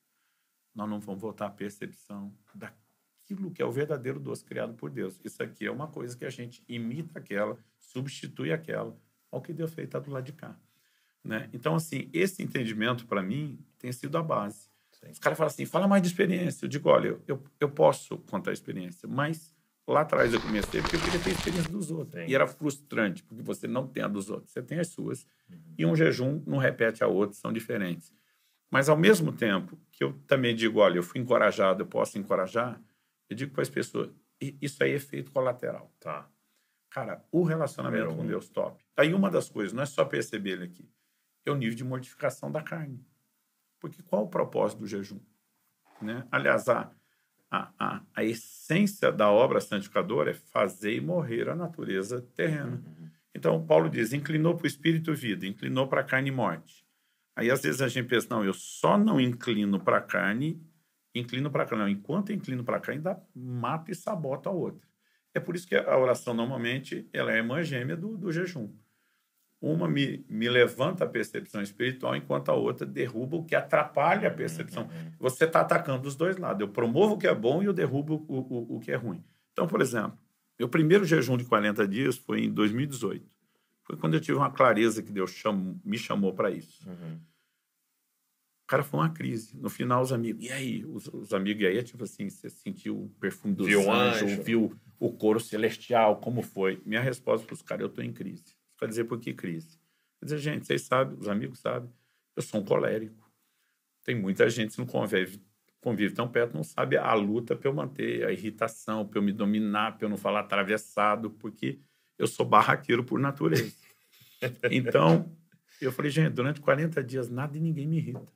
nós não vamos voltar à percepção daquilo que é o verdadeiro doce criado por Deus. Isso aqui é uma coisa que a gente imita aquela, substitui aquela. ao que Deus fez, está do lado de cá. Né? Então, assim, esse entendimento, para mim, tem sido a base. Os caras falam assim, fala mais de experiência. Eu digo, olha, eu, eu posso contar a experiência, mas lá atrás eu comecei porque eu queria ter a experiência dos outros. E era frustrante, porque você não tem a dos outros, você tem as suas. Uhum. E um jejum não repete a outro, são diferentes. Mas, ao mesmo tempo que eu também digo, olha, eu fui encorajado, eu posso encorajar, eu digo para as pessoas, isso aí é efeito colateral. Tá. Cara, o relacionamento com Deus top. Aí uma das coisas, não é só perceber ele aqui, é o nível de mortificação da carne. Porque qual o propósito do jejum? Né? Aliás, a, a, a, a essência da obra santificadora é fazer morrer a natureza terrena. Uhum. Então, Paulo diz: inclinou para o espírito vida, inclinou para a carne morte. Aí, às vezes, a gente pensa: não, eu só não inclino para a carne, inclino para a carne. Não, enquanto eu inclino para a carne, ainda mata e sabota a outra. É por isso que a oração, normalmente, ela é irmã gêmea do, do jejum uma me, me levanta a percepção espiritual, enquanto a outra derruba o que atrapalha a percepção. Uhum. Você está atacando os dois lados. Eu promovo o que é bom e eu derrubo o, o, o que é ruim. Então, por exemplo, meu primeiro jejum de 40 dias foi em 2018. Foi quando eu tive uma clareza que Deus cham me chamou para isso. Uhum. Cara, foi uma crise. No final, os amigos. E aí? Os, os amigos, e aí? É tipo assim: você sentiu o perfume do viu anjo, anjo, viu o coro celestial, como foi? Minha resposta para os caras: eu estou em crise para dizer por que crise. dizer, gente, vocês sabem, os amigos sabem, eu sou um colérico. Tem muita gente que não convive, convive tão perto, não sabe a luta para eu manter, a irritação, para eu me dominar, para eu não falar atravessado, porque eu sou barraqueiro por natureza. Então, eu falei, gente, durante 40 dias nada e ninguém me irrita.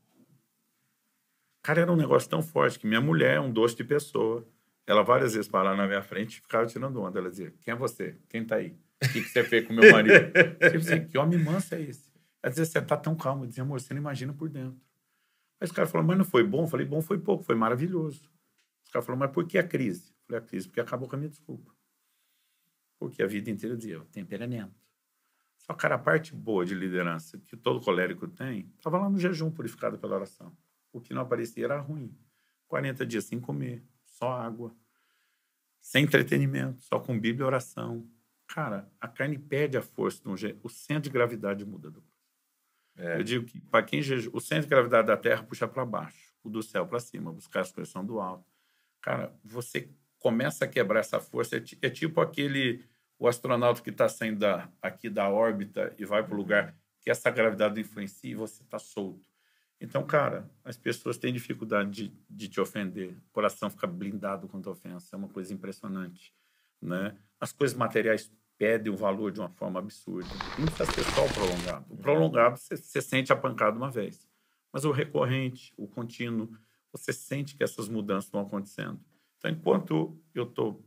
Cara, era um negócio tão forte que minha mulher é um doce de pessoa. Ela várias vezes parava na minha frente e ficava tirando onda. Ela dizia, quem é você? Quem tá aí? O que, que você fez com meu marido? Tipo assim, que homem manso é esse? Às vezes você tá tão calmo, dizia, amor, você não imagina por dentro. Aí os caras falaram, mas não foi bom? Eu falei, bom foi pouco, foi maravilhoso. Os caras falaram, mas por que a crise? Eu falei, a crise porque acabou com a minha desculpa. Porque a vida inteira eu dizia, temperamento. Só cara, a parte boa de liderança que todo colérico tem, estava lá no jejum purificado pela oração. O que não aparecia era ruim. 40 dias sem comer, só água, sem entretenimento, só com Bíblia e oração, Cara, a carne perde a força de um jeito. O centro de gravidade muda. É. Eu digo que para quem jejua, o centro de gravidade da Terra puxa para baixo, o do céu para cima, buscar a expressão do alto. Cara, você começa a quebrar essa força. É, é tipo aquele o astronauta que está saindo da, aqui da órbita e vai para o lugar que essa gravidade influencia e você está solto. Então, cara, as pessoas têm dificuldade de, de te ofender. O coração fica blindado contra a ofensa. É uma coisa impressionante. Né? As coisas materiais pede o valor de uma forma absurda. Não precisa ser só o prolongado. O prolongado, você, você sente a pancada uma vez. Mas o recorrente, o contínuo, você sente que essas mudanças estão acontecendo. Então, enquanto eu estou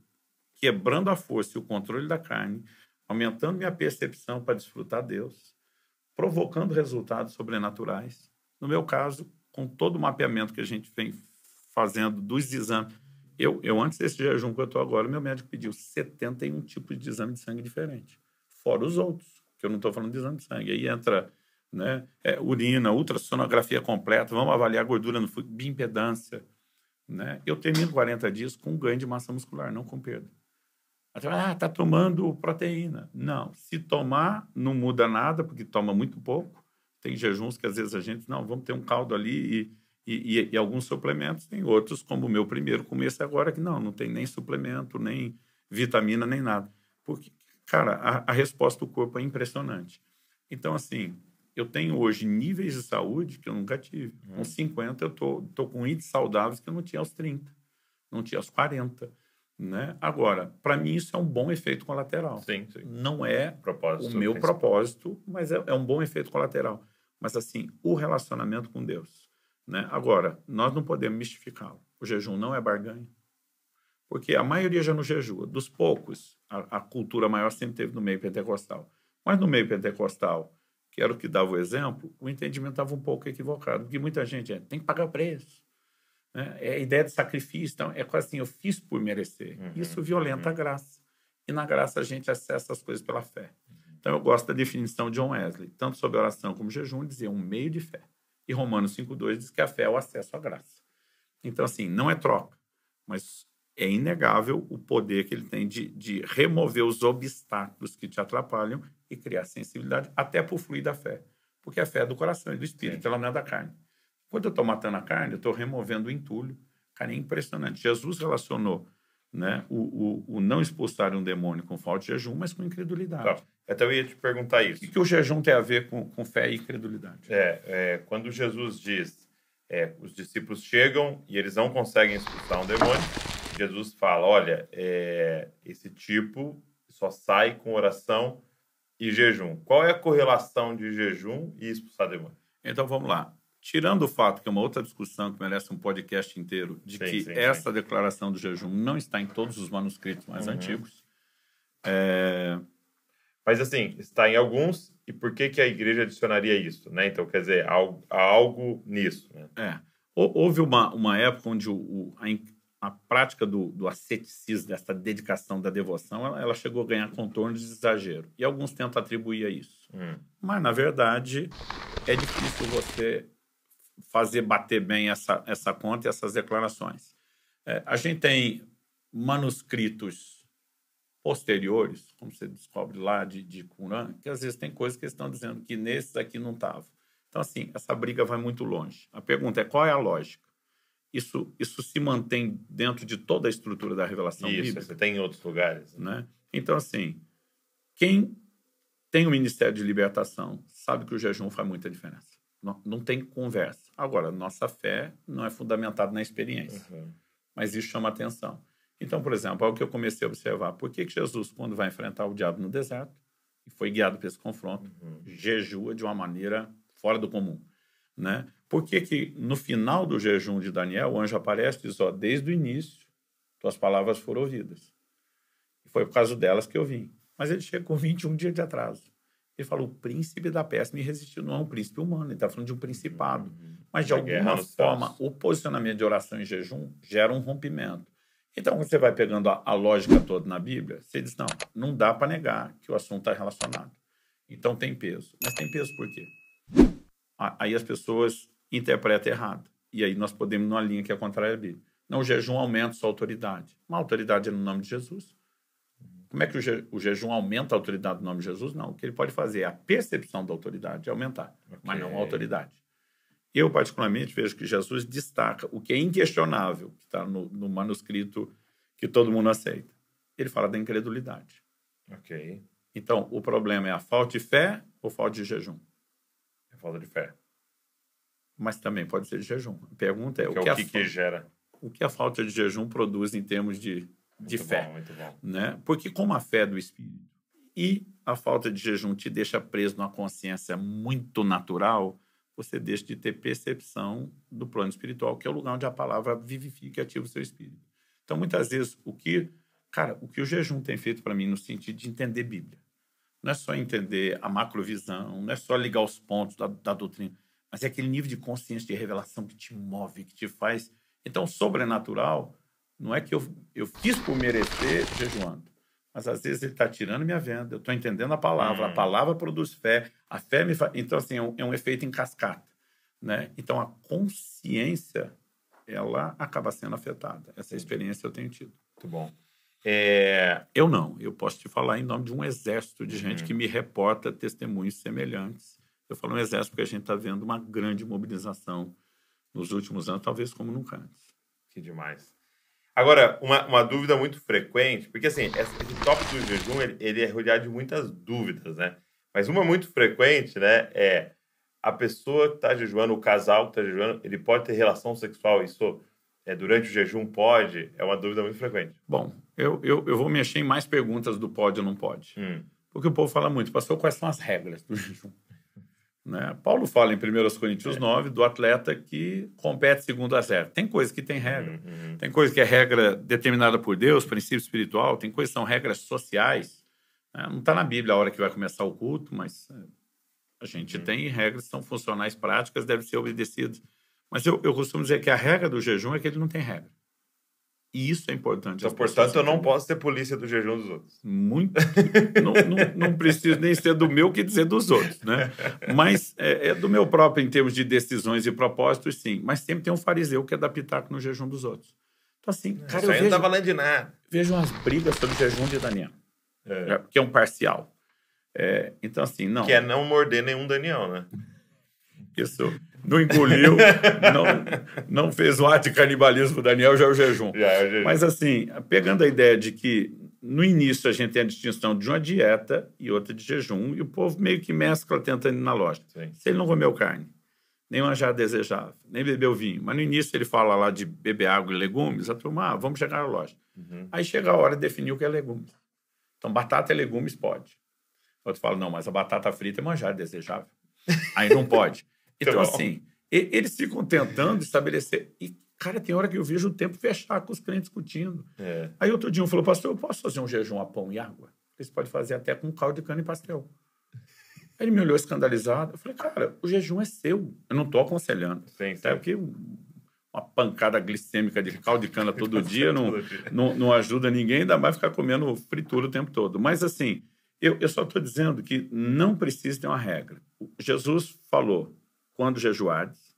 quebrando a força e o controle da carne, aumentando minha percepção para desfrutar Deus, provocando resultados sobrenaturais. No meu caso, com todo o mapeamento que a gente vem fazendo dos exames, eu, eu antes desse jejum que eu estou agora, meu médico pediu 71 tipos de exame de sangue diferente, fora os outros, que eu não estou falando de exame de sangue. Aí entra né, é, urina, ultrassonografia completa, vamos avaliar gordura no fluido, bioimpedância. Né? Eu termino 40 dias com ganho de massa muscular, não com perda. até Ah, tá tomando proteína. Não, se tomar, não muda nada, porque toma muito pouco. Tem jejuns que às vezes a gente, não, vamos ter um caldo ali e e, e, e, alguns suplementos tem outros, como o meu primeiro começo agora, que não, não tem nem suplemento, nem vitamina, nem nada. Porque, cara, a, a resposta do corpo é impressionante. Então, assim, eu tenho hoje níveis de saúde que eu nunca tive. Uhum. Aos 50, eu tô, tô com índices saudáveis que eu não tinha aos 30, não tinha aos 40. Né? Agora, para mim, isso é um bom efeito colateral. Sim, sim. Não é propósito o meu principal. propósito, mas é, é um bom efeito colateral. Mas, assim, o relacionamento com Deus né? Agora, nós não podemos mistificá-lo. O jejum não é barganha. Porque a maioria já não jejua. Dos poucos, a, a cultura maior sempre teve no meio pentecostal. Mas no meio pentecostal, que era o que dava o exemplo, o entendimento estava um pouco equivocado. Porque muita gente é, tem que pagar preço. Né? É a ideia de sacrifício. Então, é quase assim, eu fiz por merecer. Uhum, Isso violenta uhum. a graça. E na graça a gente acessa as coisas pela fé. Uhum. Então, eu gosto da definição de John Wesley. Tanto sobre oração como jejum, dizia um meio de fé. E Romanos 5,2 diz que a fé é o acesso à graça. Então, assim, não é troca, mas é inegável o poder que ele tem de, de remover os obstáculos que te atrapalham e criar sensibilidade até para o fluir da fé. Porque a fé é do coração e do espírito, Sim. ela não é da carne. Quando eu estou matando a carne, eu estou removendo o entulho. Cara, é impressionante. Jesus relacionou né, o, o, o não expulsar um demônio com falta de jejum, mas com incredulidade. Claro. Até então, eu ia te perguntar isso. O que, o jejum tem a ver com, com fé e credulidade? É, é quando Jesus diz, é, os discípulos chegam e eles não conseguem expulsar um demônio, Jesus fala, olha, é, esse tipo só sai com oração e jejum. Qual é a correlação de jejum e expulsar demônio? Então vamos lá. Tirando o fato que é uma outra discussão que merece um podcast inteiro, de sim, que sim, essa sim. declaração do jejum não está em todos os manuscritos mais uhum. antigos, é, mas assim, está em alguns, e por que, que a igreja adicionaria isso? Né? Então, quer dizer, há algo, algo nisso. Né? É. Houve uma, uma época onde o, o a, a, prática do, do asceticismo, dessa dedicação, da devoção, ela, ela, chegou a ganhar contornos de exagero. E alguns tentam atribuir a isso. Hum. Mas, na verdade, é difícil você fazer bater bem essa, essa conta e essas declarações. É, a gente tem manuscritos posteriores, como você descobre lá de, de Qumran, que às vezes tem coisas que eles estão dizendo que nesses aqui não estavam. Então, assim, essa briga vai muito longe. A pergunta é qual é a lógica? Isso, isso se mantém dentro de toda a estrutura da revelação isso, bíblica? Isso, você tem em outros lugares. Né? né? Então, assim, quem tem o Ministério de Libertação sabe que o jejum faz muita diferença. Não, não tem conversa. Agora, nossa fé não é fundamentada na experiência. Uhum. Mas isso chama atenção. Então, por exemplo, algo é que eu comecei a observar. Por que, que Jesus, quando vai enfrentar o diabo no deserto, e foi guiado para esse confronto, uhum. jejua de uma maneira fora do comum? Né? Por que, que no final do jejum de Daniel, o anjo aparece e diz, ó, desde o início, tuas palavras foram ouvidas. E foi por causa delas que eu vim. Mas ele chega com 21 dias de atraso. Ele fala, o príncipe da peste me resistiu. Não é um príncipe humano, ele está falando de um principado. Uhum. Mas, de alguma forma, o posicionamento de oração em jejum gera um rompimento. Então, você vai pegando a, a lógica toda na Bíblia, você diz, não, não dá para negar que o assunto está relacionado. Então, tem peso. Mas tem peso por quê? Aí as pessoas interpretam errado. E aí nós podemos ir numa linha que é contrária à Bíblia. Não, o jejum aumenta sua autoridade. Uma autoridade é no nome de Jesus. Como é que o, je, o, jejum aumenta a autoridade no nome de Jesus? Não. O que ele pode fazer é a percepção da autoridade, aumentar, okay. mas não a autoridade. Eu, particularmente, vejo que Jesus destaca o que é inquestionável, que está no, no, manuscrito que todo mundo aceita. Ele fala da incredulidade. Ok. Então, o problema é a falta de fé ou falta de jejum? É falta de fé. Mas também pode ser de jejum. A pergunta é, o que, é o que, que gera? O que a falta de jejum produz em termos de, de muito fé? Bom, muito bom. Né? Porque como a fé é do Espírito e a falta de jejum te deixa preso numa consciência muito natural, você deixa de ter percepção do plano espiritual, que é o lugar onde a palavra vivifica e ativa o seu espírito. Então, muitas vezes, o que, cara, o que o jejum tem feito para mim no sentido de entender Bíblia, não é só entender a macrovisão, não é só ligar os pontos da, da doutrina, mas é aquele nível de consciência, de revelação que te move, que te faz. Então, sobrenatural não é que eu, eu fiz por merecer jejuando mas às vezes ele está tirando minha venda. Eu estou entendendo a palavra, a hum. palavra produz fé, a fé me faz. Então, assim, é um, é um efeito em cascata. Né? Então, a consciência, ela acaba sendo afetada. Essa experiência eu tenho tido. Muito bom. É... Eu não. Eu posso te falar em nome de um exército de gente uhum. que me reporta testemunhos semelhantes. Eu falo um exército porque a gente está vendo uma grande mobilização nos últimos anos, talvez como nunca antes. Que demais. Agora, uma, uma dúvida muito frequente, porque assim, esse tópico do jejum, ele, ele é rodeado de muitas dúvidas, né? Mas uma muito frequente, né, é a pessoa que está jejuando, o casal que está jejuando, ele pode ter relação sexual, isso é, durante o jejum pode? É uma dúvida muito frequente. Bom, eu, eu, eu vou mexer em mais perguntas do pode ou não pode. Hum. Porque o povo fala muito, pastor, quais são as regras do jejum? Né? Paulo fala em 1 Coríntios é. 9 do atleta que compete segundo as regras. Tem coisa que tem regra. Uhum, uhum. Tem coisa que é regra determinada por Deus, princípio espiritual, tem coisa que são regras sociais. Né? Não está na Bíblia a hora que vai começar o culto, mas é, a gente uhum. tem regras que são funcionais práticas, devem ser obedecidas. Mas eu, eu costumo dizer que a regra do jejum é que ele não tem regra. E isso é importante. Então, portanto, eu não posso ser polícia do jejum dos outros. Muito. não, não, não, preciso nem ser do meu que dizer dos outros, né? Mas é, é, do meu próprio em termos de decisões e propósitos, sim. Mas sempre tem um fariseu que é da pitaco no jejum dos outros. Então, assim, é. cara, Isso eu aí vejo, não tá valendo de nada. Vejo as brigas sobre o jejum de Daniel, é. é. que é um parcial. É, então, assim, não. Que é não morder nenhum Daniel, né? Isso não engoliu, não, não fez o ato de canibalismo, Daniel já é o jejum. Já, é Mas assim, pegando a ideia de que no início a gente tem a distinção de uma dieta e outra de jejum, e o povo meio que mescla tentando ir na loja. Sim. Se ele não comeu carne, nem manjar desejável, nem bebeu vinho, mas no início ele fala lá de beber água e legumes, a turma, ah, vamos chegar na loja. Uhum. Aí chega a hora de definir o que é legumes. Então, batata e é legumes pode. Outro fala, não, mas a batata frita é manjar desejável. Aí não pode. Então, então, assim, eles ficam tentando estabelecer. E, cara, tem hora que eu vejo o tempo fechar com os clientes discutindo. É. Aí outro dia um falou, pastor, eu posso fazer um jejum a pão e água? Você pode fazer até com caldo de cana e pastel. Aí ele me olhou escandalizado. Eu falei, cara, o jejum é seu. Eu não estou aconselhando. Sim, sim. Até porque uma pancada glicêmica de caldo de cana todo dia não, não, não ajuda ninguém, ainda mais ficar comendo fritura o tempo todo. Mas assim, eu, eu só estou dizendo que não precisa ter uma regra. Jesus falou, quando jejuares,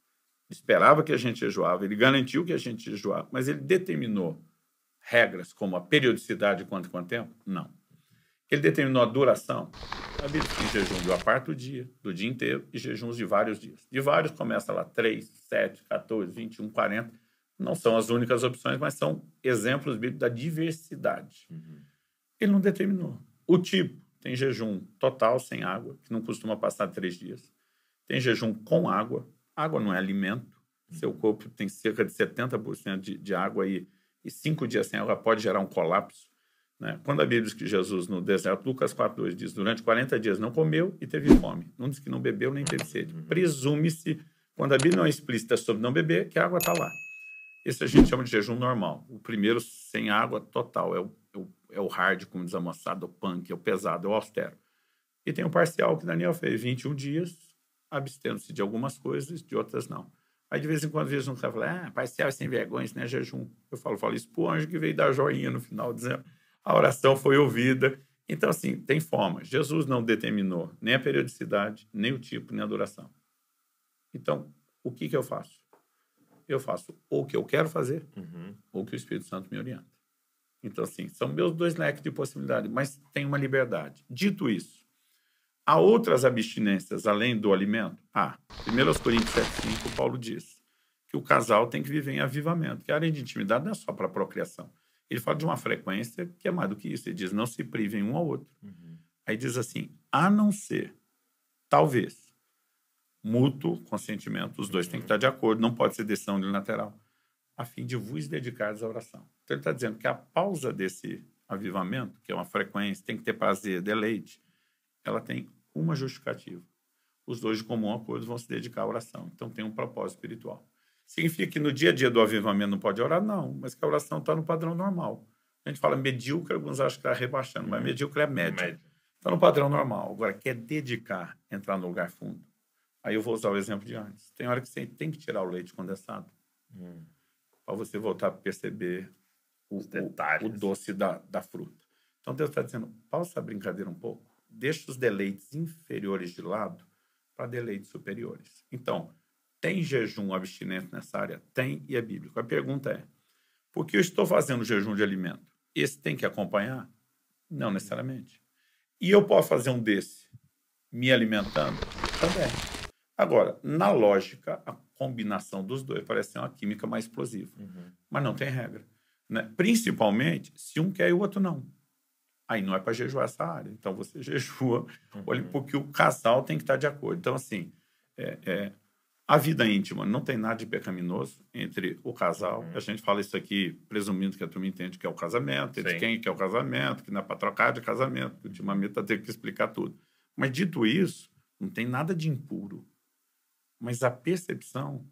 esperava que a gente jejuava, ele garantiu que a gente jejuava, mas ele determinou regras como a periodicidade quanto quanto tempo? Não. Ele determinou a duração. A Bíblia tem jejum de uma parte do dia, do dia inteiro, e jejuns de vários dias. De vários começa lá 3, 7, 14, 21, 40. Não são as únicas opções, mas são exemplos bíblicos da diversidade. Uhum. Ele não determinou. O tipo, tem jejum total, sem água, que não costuma passar três dias. Tem jejum com água. Água não é alimento. Hum. Seu corpo tem cerca de 70% de, de água e, e cinco dias sem água pode gerar um colapso. Né? Quando a Bíblia diz que Jesus no deserto, Lucas 4,2 diz, durante 40 dias não comeu e teve fome. Não diz que não bebeu nem teve sede. Uhum. Presume-se, quando a Bíblia não é explícita sobre não beber, que a água está lá. Esse a gente chama de jejum normal. O primeiro sem água total, é o, é o, é o hard, como diz a moçada, o punk, é o pesado, é o austero. E tem o parcial que Daniel fez, 21 dias abstendo-se de algumas coisas, de outras não. Aí de vez em quando vejo um cara falar, ah, pai é sem vergonha, isso não é jejum. Eu falo, falo isso pro anjo que veio dar joinha no final, dizendo a oração foi ouvida. Então, assim, tem forma. Jesus não determinou nem a periodicidade, nem o tipo, nem a duração. Então, o que, que eu faço? Eu faço ou o que eu quero fazer, uhum. ou o que o Espírito Santo me orienta. Então, assim, são meus dois leques de possibilidade, mas tem uma liberdade. Dito isso, Há outras abstinências além do alimento? Ah, 1 Coríntios 7,5, Paulo diz que o casal tem que viver em avivamento, que a área de intimidade não é só para procriação. Ele fala de uma frequência que é mais do que isso. Ele diz, não se privem um ao outro. Uhum. Aí diz assim, a não ser, talvez, mútuo consentimento, os dois uhum. têm que uhum. estar de acordo, não pode ser decisão unilateral, a fim de vos dedicados à oração. Então ele está dizendo que a pausa desse avivamento, que é uma frequência, tem que ter prazer, deleite, ela tem uma justificativa. Os dois, de comum acordo, vão se dedicar à oração. Então, tem um propósito espiritual. Significa que no dia a dia do avivamento não pode orar? Não, mas que a oração está no padrão normal. A gente fala medíocre, alguns acham que está rebaixando, mas uhum. medíocre é médio. Está no padrão normal. Agora, quer dedicar, entrar no lugar fundo. Aí eu vou usar o exemplo de antes. Tem hora que você tem que tirar o leite condensado hum. para você voltar a perceber o, o, o doce da, da fruta. Então Deus está dizendo, pausa a brincadeira um pouco deixa os deleites inferiores de lado para deleites superiores. Então, tem jejum abstinente nessa área? Tem, e é bíblico. A pergunta é: por que eu estou fazendo jejum de alimento? Esse tem que acompanhar? Não necessariamente. E eu posso fazer um desse me alimentando? Também. Agora, na lógica, a combinação dos dois parece ser uma química mais explosiva. Uhum. Mas não tem regra. Né? Principalmente se um quer e o outro não. Aí não é para jejuar essa área. Então você jejua, olha, uhum. porque o casal tem que estar de acordo. Então, assim, é, é, a vida íntima não tem nada de pecaminoso entre o casal. Uhum. A gente fala isso aqui presumindo que a turma entende que é o casamento, entre Sim. quem que é o casamento, que não é para trocar de casamento. Ultimamente está tendo que explicar tudo. Mas dito isso, não tem nada de impuro. Mas a percepção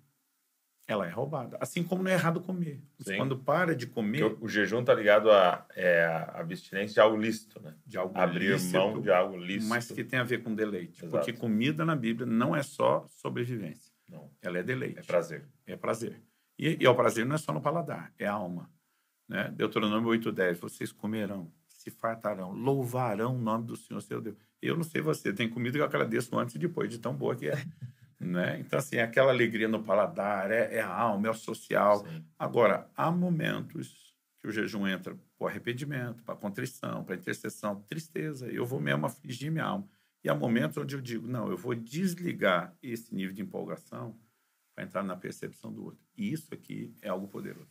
ela é roubada. Assim como não é errado comer. Sim. Quando para de comer. Porque o jejum está ligado à é, a abstinência de algo lícito, né? De algo Abrir lícito, mão de algo lícito. Mas que tem a ver com deleite. Exato. Porque comida na Bíblia não é só sobrevivência. Não. Ela é deleite. É prazer. É prazer. E, e o prazer não é só no paladar, é a alma. Né? Deuteronômio 8,10. Vocês comerão, se fartarão, louvarão o nome do Senhor seu Deus. Eu não sei você, tem comida que eu agradeço antes e depois, de tão boa que é. Né? Então, assim, é aquela alegria no paladar, é, é a alma, é o social. Sim. Agora, há momentos que o jejum entra para arrependimento, para contrição, para intercessão, tristeza. Eu vou mesmo afligir minha alma. E há momentos onde eu digo, não, eu vou desligar esse nível de empolgação para entrar na percepção do outro. E isso aqui é algo poderoso.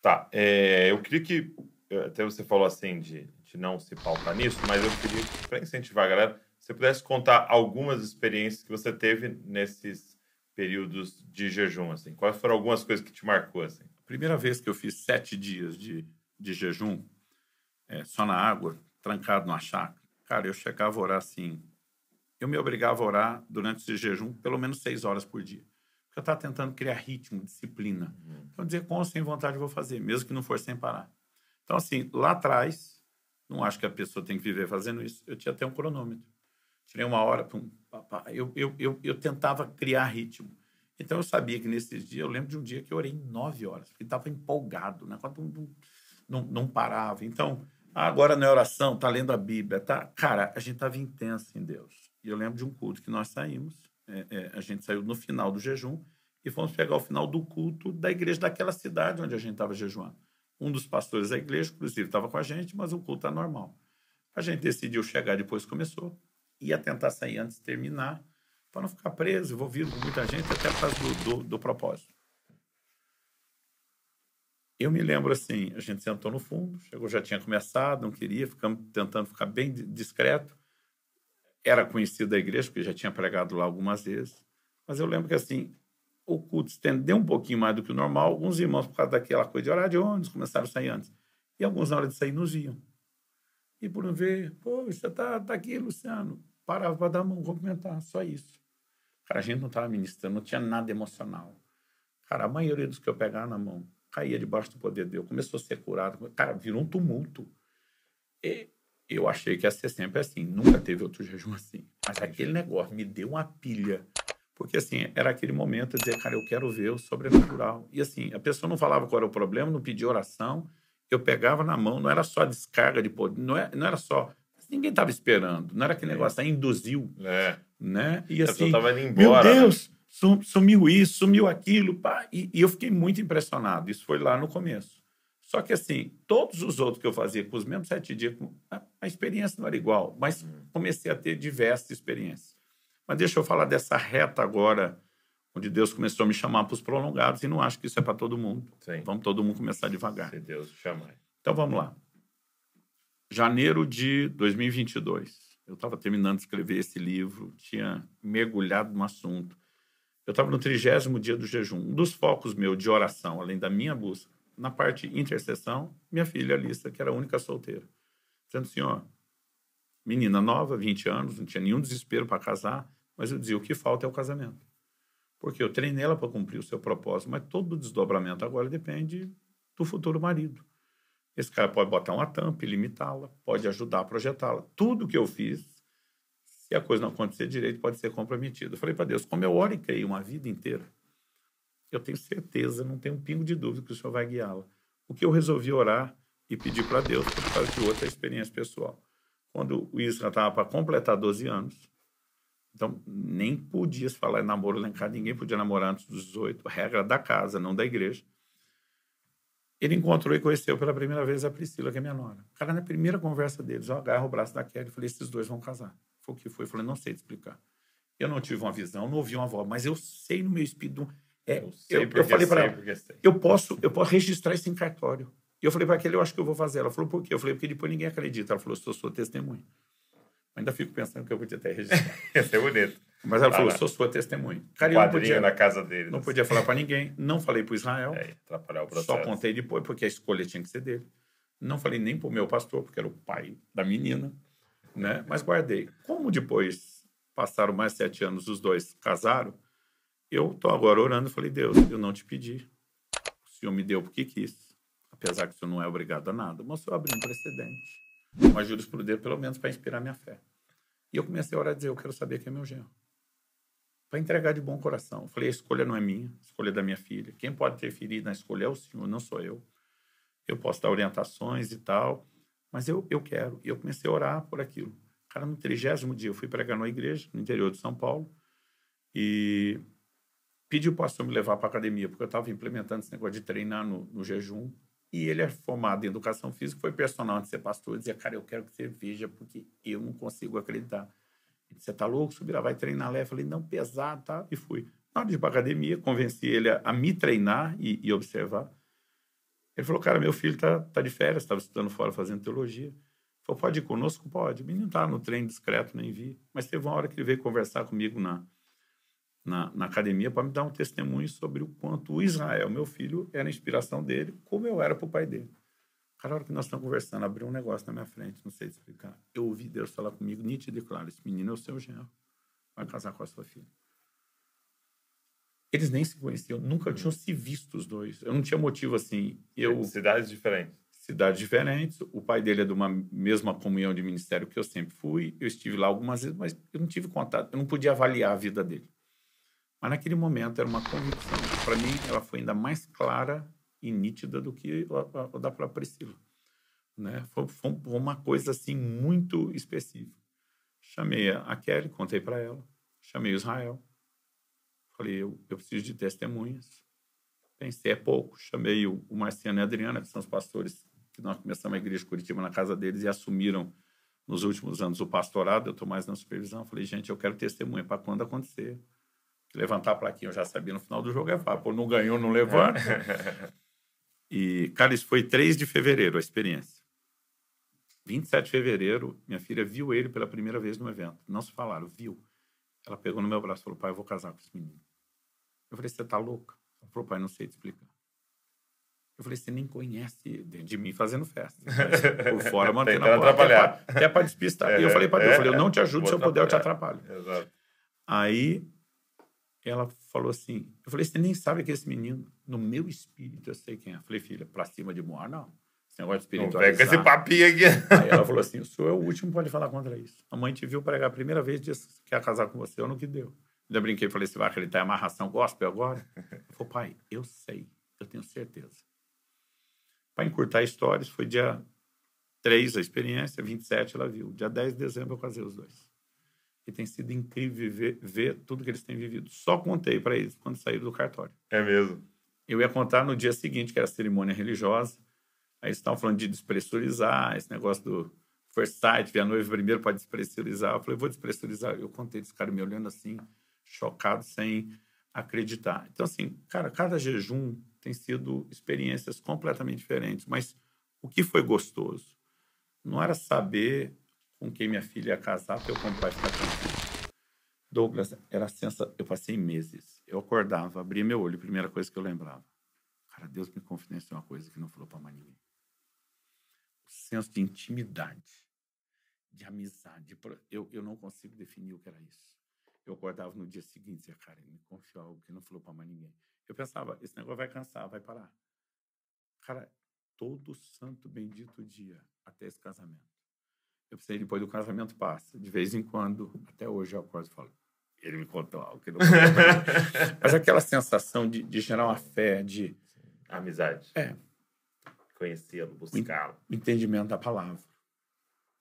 Tá. É, eu queria que. É, até você falou assim de, de não se pautar nisso, mas eu queria, para incentivar a galera, você pudesse contar algumas experiências que você teve nesses períodos de jejum, assim, quais foram algumas coisas que te marcou, assim? Primeira vez que eu fiz sete dias de, de jejum, é, só na água, trancado numa chácara, cara, eu chegava a orar assim, eu me obrigava a orar durante esse jejum pelo menos seis horas por dia, porque eu estava tentando criar ritmo, disciplina. Uhum. Então, dizer com ou sem vontade eu vou fazer, mesmo que não for sem parar. Então, assim, lá atrás, não acho que a pessoa tem que viver fazendo isso, eu tinha até um cronômetro Tirei uma hora, pum, papá. Eu, eu, eu, eu tentava criar ritmo. Então eu sabia que nesses dias, eu lembro de um dia que eu orei nove horas, porque estava empolgado, né? Quando não, não, não parava. Então, agora na é oração, tá lendo a Bíblia, tá? Cara, a gente estava intenso em Deus. E eu lembro de um culto que nós saímos, é, é, a gente saiu no final do jejum e fomos pegar o final do culto da igreja daquela cidade onde a gente estava jejuando. Um dos pastores da igreja, inclusive, estava com a gente, mas o culto era tá normal. A gente decidiu chegar depois começou ia tentar sair antes de terminar, para não ficar preso, envolvido com muita gente, até por causa do, do, do propósito. Eu me lembro assim, a gente sentou no fundo, chegou, já tinha começado, não queria, ficamos tentando ficar bem discreto. Era conhecido da igreja, porque já tinha pregado lá algumas vezes. Mas eu lembro que assim, o culto estendeu um pouquinho mais do que o normal. Alguns irmãos, por causa daquela coisa de horário de ônibus, começaram a sair antes. E alguns, na hora de sair, nos iam e por não ver, poxa, tá, tá aqui, Luciano. Parava para dar a mão, cumprimentar, só isso. Cara, a gente não estava ministrando, não tinha nada emocional. Cara, a maioria dos que eu pegava na mão caía debaixo do poder de Deus, começou a ser curado. Cara, virou um tumulto. E eu achei que ia ser sempre assim, nunca teve outro jejum assim. Mas aquele negócio me deu uma pilha. Porque, assim, era aquele momento de dizer, cara, eu quero ver o sobrenatural. E, assim, a pessoa não falava qual era o problema, não pedia oração, eu pegava na mão, não era só descarga de poder, não era, é, não era só. Ninguém estava esperando, não era aquele é. negócio, aí induziu. É. Né? E assim, tava indo embora, meu né? Deus, né? sumiu isso, sumiu aquilo, pá. E, e eu fiquei muito impressionado. Isso foi lá no começo. Só que assim, todos os outros que eu fazia com os mesmos sete dias, a, experiência não era igual, mas hum. comecei a ter diversas experiências. Mas deixa eu falar dessa reta agora onde Deus começou a me chamar para os prolongados e não acho que isso é para todo mundo. Sim. Vamos todo mundo começar devagar. Se Deus chamar. Então vamos lá. Janeiro de 2022. Eu estava terminando de escrever esse livro, tinha mergulhado no assunto. Eu estava no trigésimo dia do jejum. Um dos focos meu de oração, além da minha busca, na parte intercessão, minha filha Alissa, que era a única solteira. Dizendo, assim, ó, menina nova, 20 anos, não tinha nenhum desespero para casar, mas eu dizia, o que falta é o casamento. Porque eu treinei ela para cumprir o seu propósito, mas todo o desdobramento agora depende do futuro marido. Esse cara pode botar uma tampa e limitá-la, pode ajudar a projetá-la. Tudo que eu fiz, se a coisa não acontecer direito, pode ser comprometido. Eu falei para Deus, como eu oro e creio uma vida inteira, eu tenho certeza, não tenho um pingo de dúvida que o Senhor vai guiá-la. O que eu resolvi orar e pedir para Deus, por causa de outra experiência pessoal. Quando o Israel estava para completar 12 anos, então, nem podia falar em namoro lá em casa, ninguém podia namorar antes dos 18, regra da casa, não da igreja. Ele encontrou e conheceu pela primeira vez a Priscila, que é minha nora. O cara, na primeira conversa deles, eu agarro o braço da Kelly e falei: esses dois vão casar. Foi o que foi. Eu falei: não sei te explicar. Eu não tive uma visão, não ouvi uma voz, mas eu sei no meu espírito. É, eu, sei eu, eu falei para ela: eu posso, eu posso registrar isso em cartório. E eu falei para aquele: eu acho que eu vou fazer. Ela falou: por quê? Eu falei: porque depois ninguém acredita. Ela falou: sou sua testemunha. Ainda fico pensando que eu podia até registrar. é bonito. Mas ela falou, sou sua testemunha. Cara, não podia, na casa dele. Não né? podia falar para ninguém, não falei para Israel. É, atrapalhar o processo. Só contei depois, porque a escolha tinha que ser dele. Não falei nem para o meu pastor, porque era o pai da menina, né? mas guardei. Como depois passaram mais sete anos, os dois casaram, eu estou agora orando e falei, Deus, eu não te pedi. O Senhor me deu porque quis, apesar que o Senhor não é obrigado a nada, mas o Senhor abriu um precedente uma jurisprudência, pelo menos, para inspirar minha fé. E eu comecei a orar a dizer: Eu quero saber quem é meu genro. Para entregar de bom coração. Eu falei: A escolha não é minha, a escolha é da minha filha. Quem pode interferir na escolha é o Senhor, não sou eu. Eu posso dar orientações e tal, mas eu, eu quero. E eu comecei a orar por aquilo. Cara, no trigésimo dia, eu fui pregar numa igreja no interior de São Paulo e pedi o pastor me levar para academia, porque eu estava implementando esse negócio de treinar no, no jejum e ele é formado em educação física, foi personal antes de ser pastor. dizia, cara, eu quero que você veja, porque eu não consigo acreditar. Ele disse, você tá louco? Subir lá, vai treinar lá. falei, não, pesado, tá? E fui. Na hora de ir pra academia, convenci ele a, a me treinar e, e, observar. Ele falou, cara, meu filho tá, tá de férias, estava estudando fora, fazendo teologia. Ele falou, pode ir conosco? Pode. O menino tá no treino discreto, nem vi. Mas teve uma hora que ele veio conversar comigo na, na, na academia para me dar um testemunho sobre o quanto o Israel, meu filho, era a inspiração dele, como eu era para o pai dele. Cara, a hora que nós estamos conversando, abriu um negócio na minha frente, não sei explicar. Eu ouvi Deus falar comigo, nítido e claro: esse menino é o seu genro, vai casar com a sua filha. Eles nem se conheciam, nunca uhum. tinham se visto os dois. Eu não tinha motivo assim. Eu... É, cidades diferentes cidades diferentes. O pai dele é de uma mesma comunhão de ministério que eu sempre fui. Eu estive lá algumas vezes, mas eu não tive contato, eu não podia avaliar a vida dele. Mas naquele momento era uma convicção. Para mim, ela foi ainda mais clara e nítida do que o da própria Priscila. Né? Foi, foi uma coisa assim muito específica. Chamei a Kelly, contei para ela. Chamei o Israel. Falei, eu, eu, preciso de testemunhas. Pensei, é pouco. Chamei o, o Marciano e a Adriana, que são os pastores que nós começamos a igreja de Curitiba na casa deles e assumiram nos últimos anos o pastorado. Eu estou mais na supervisão. Falei, gente, eu quero testemunha para quando acontecer levantar a plaquinha, eu já sabia no final do jogo, é falar, pô, não ganhou, não levanta. e, cara, isso foi 3 de fevereiro, a experiência. 27 de fevereiro, minha filha viu ele pela primeira vez no evento. Não se falaram, viu. Ela pegou no meu braço e falou, pai, eu vou casar com esse menino. Eu falei, você tá louca? Ela falou, pai, não sei te explicar. Eu falei, você nem conhece de mim fazendo festa. Por fora, mantendo a porta. Atrapalhar. Até para despistar. É, e eu falei para é, Deus, eu, falei, eu não te ajudo, se eu puder, eu te atrapalho. Exato. Aí ela falou assim, eu falei, você nem sabe que esse menino, no meu espírito, eu sei quem é. Eu falei, filha, para cima de Moar, não. Esse negócio de espiritualizar. Não pega esse papinho aqui. Aí ela falou assim, o senhor é o último que pode falar contra isso. A mãe te viu pregar a primeira vez disse que quer casar com você, eu não que deu. Ainda brinquei, falei, você vai acreditar em amarração gospel agora? Eu falei, pai, eu sei, eu tenho certeza. Para encurtar histórias, foi dia 3 a experiência, 27 ela viu. Dia 10 de dezembro eu casei os dois. E tem sido incrível ver, ver tudo que eles têm vivido. Só contei para eles quando saíram do cartório. É mesmo. Eu ia contar no dia seguinte, que era a cerimônia religiosa. Aí eles estavam falando de despressurizar, esse negócio do first sight, ver a noiva primeiro para despressurizar. Eu falei, vou despressurizar. Eu contei desse cara me olhando assim, chocado, sem acreditar. Então, assim, cara, cada jejum tem sido experiências completamente diferentes. Mas o que foi gostoso? Não era saber com quem minha filha ia casar para eu comprar esta casa. Douglas, era sensa. Eu passei meses. Eu acordava, abria meu olho, primeira coisa que eu lembrava. Cara, Deus me confidenciou uma coisa que não falou para mais ninguém. O senso de intimidade, de amizade. Eu, eu não consigo definir o que era isso. Eu acordava no dia seguinte e dizia, cara, ele me confiou algo que não falou para mais ninguém. Eu pensava, esse negócio vai cansar, vai parar. Cara, todo santo bendito dia até esse casamento. Eu pensei, depois do casamento passa. De vez em quando, até hoje eu acordo e falo, ele me contou algo que não Mas aquela sensação de, de gerar uma fé, de. Amizade. É. Conhecê-lo, buscá-lo. O entendimento da palavra.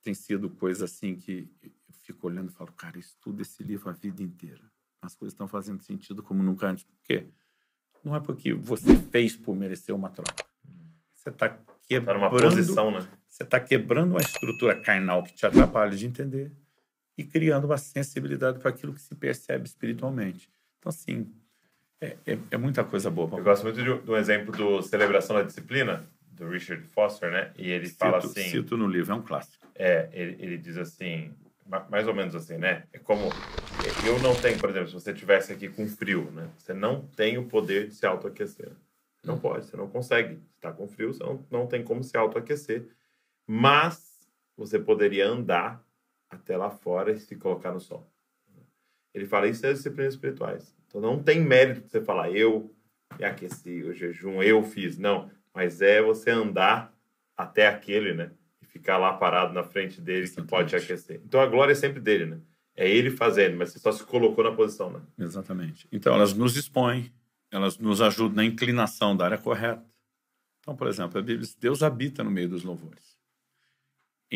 Tem sido coisa assim que eu fico olhando e falo, cara, estudo esse livro a vida inteira. As coisas estão fazendo sentido como nunca antes. Por quê? Não é porque você fez por merecer uma troca. Hum. Você está quebrando. Tá numa posição, né? Você está quebrando uma estrutura carnal que te atrapalha de entender e criando uma sensibilidade para aquilo que se percebe espiritualmente. Então, assim, é, é, é muita coisa boa. Eu gosto muito do exemplo do Celebração da Disciplina, do Richard Foster, né? E ele cito, fala assim... Cito no livro, é um clássico. É, ele, ele diz assim, mais ou menos assim, né? É como é, eu não tenho, por exemplo, se você estivesse aqui com frio, né? Você não tem o poder de se autoaquecer. Não pode, você não consegue. Está com frio, você não, não tem como se autoaquecer. Mas você poderia andar até lá fora e se colocar no sol. Ele fala isso nas é disciplinas espirituais. Então não tem mérito você falar eu me aqueci, o jejum eu fiz, não. Mas é você andar até aquele, né? E ficar lá parado na frente dele Exatamente. que pode te aquecer. Então a glória é sempre dele, né? É ele fazendo, mas você só se colocou na posição, né? Exatamente. Então elas nos expõem, elas nos ajudam na inclinação da área correta. Então, por exemplo, a Bíblia diz: Deus habita no meio dos louvores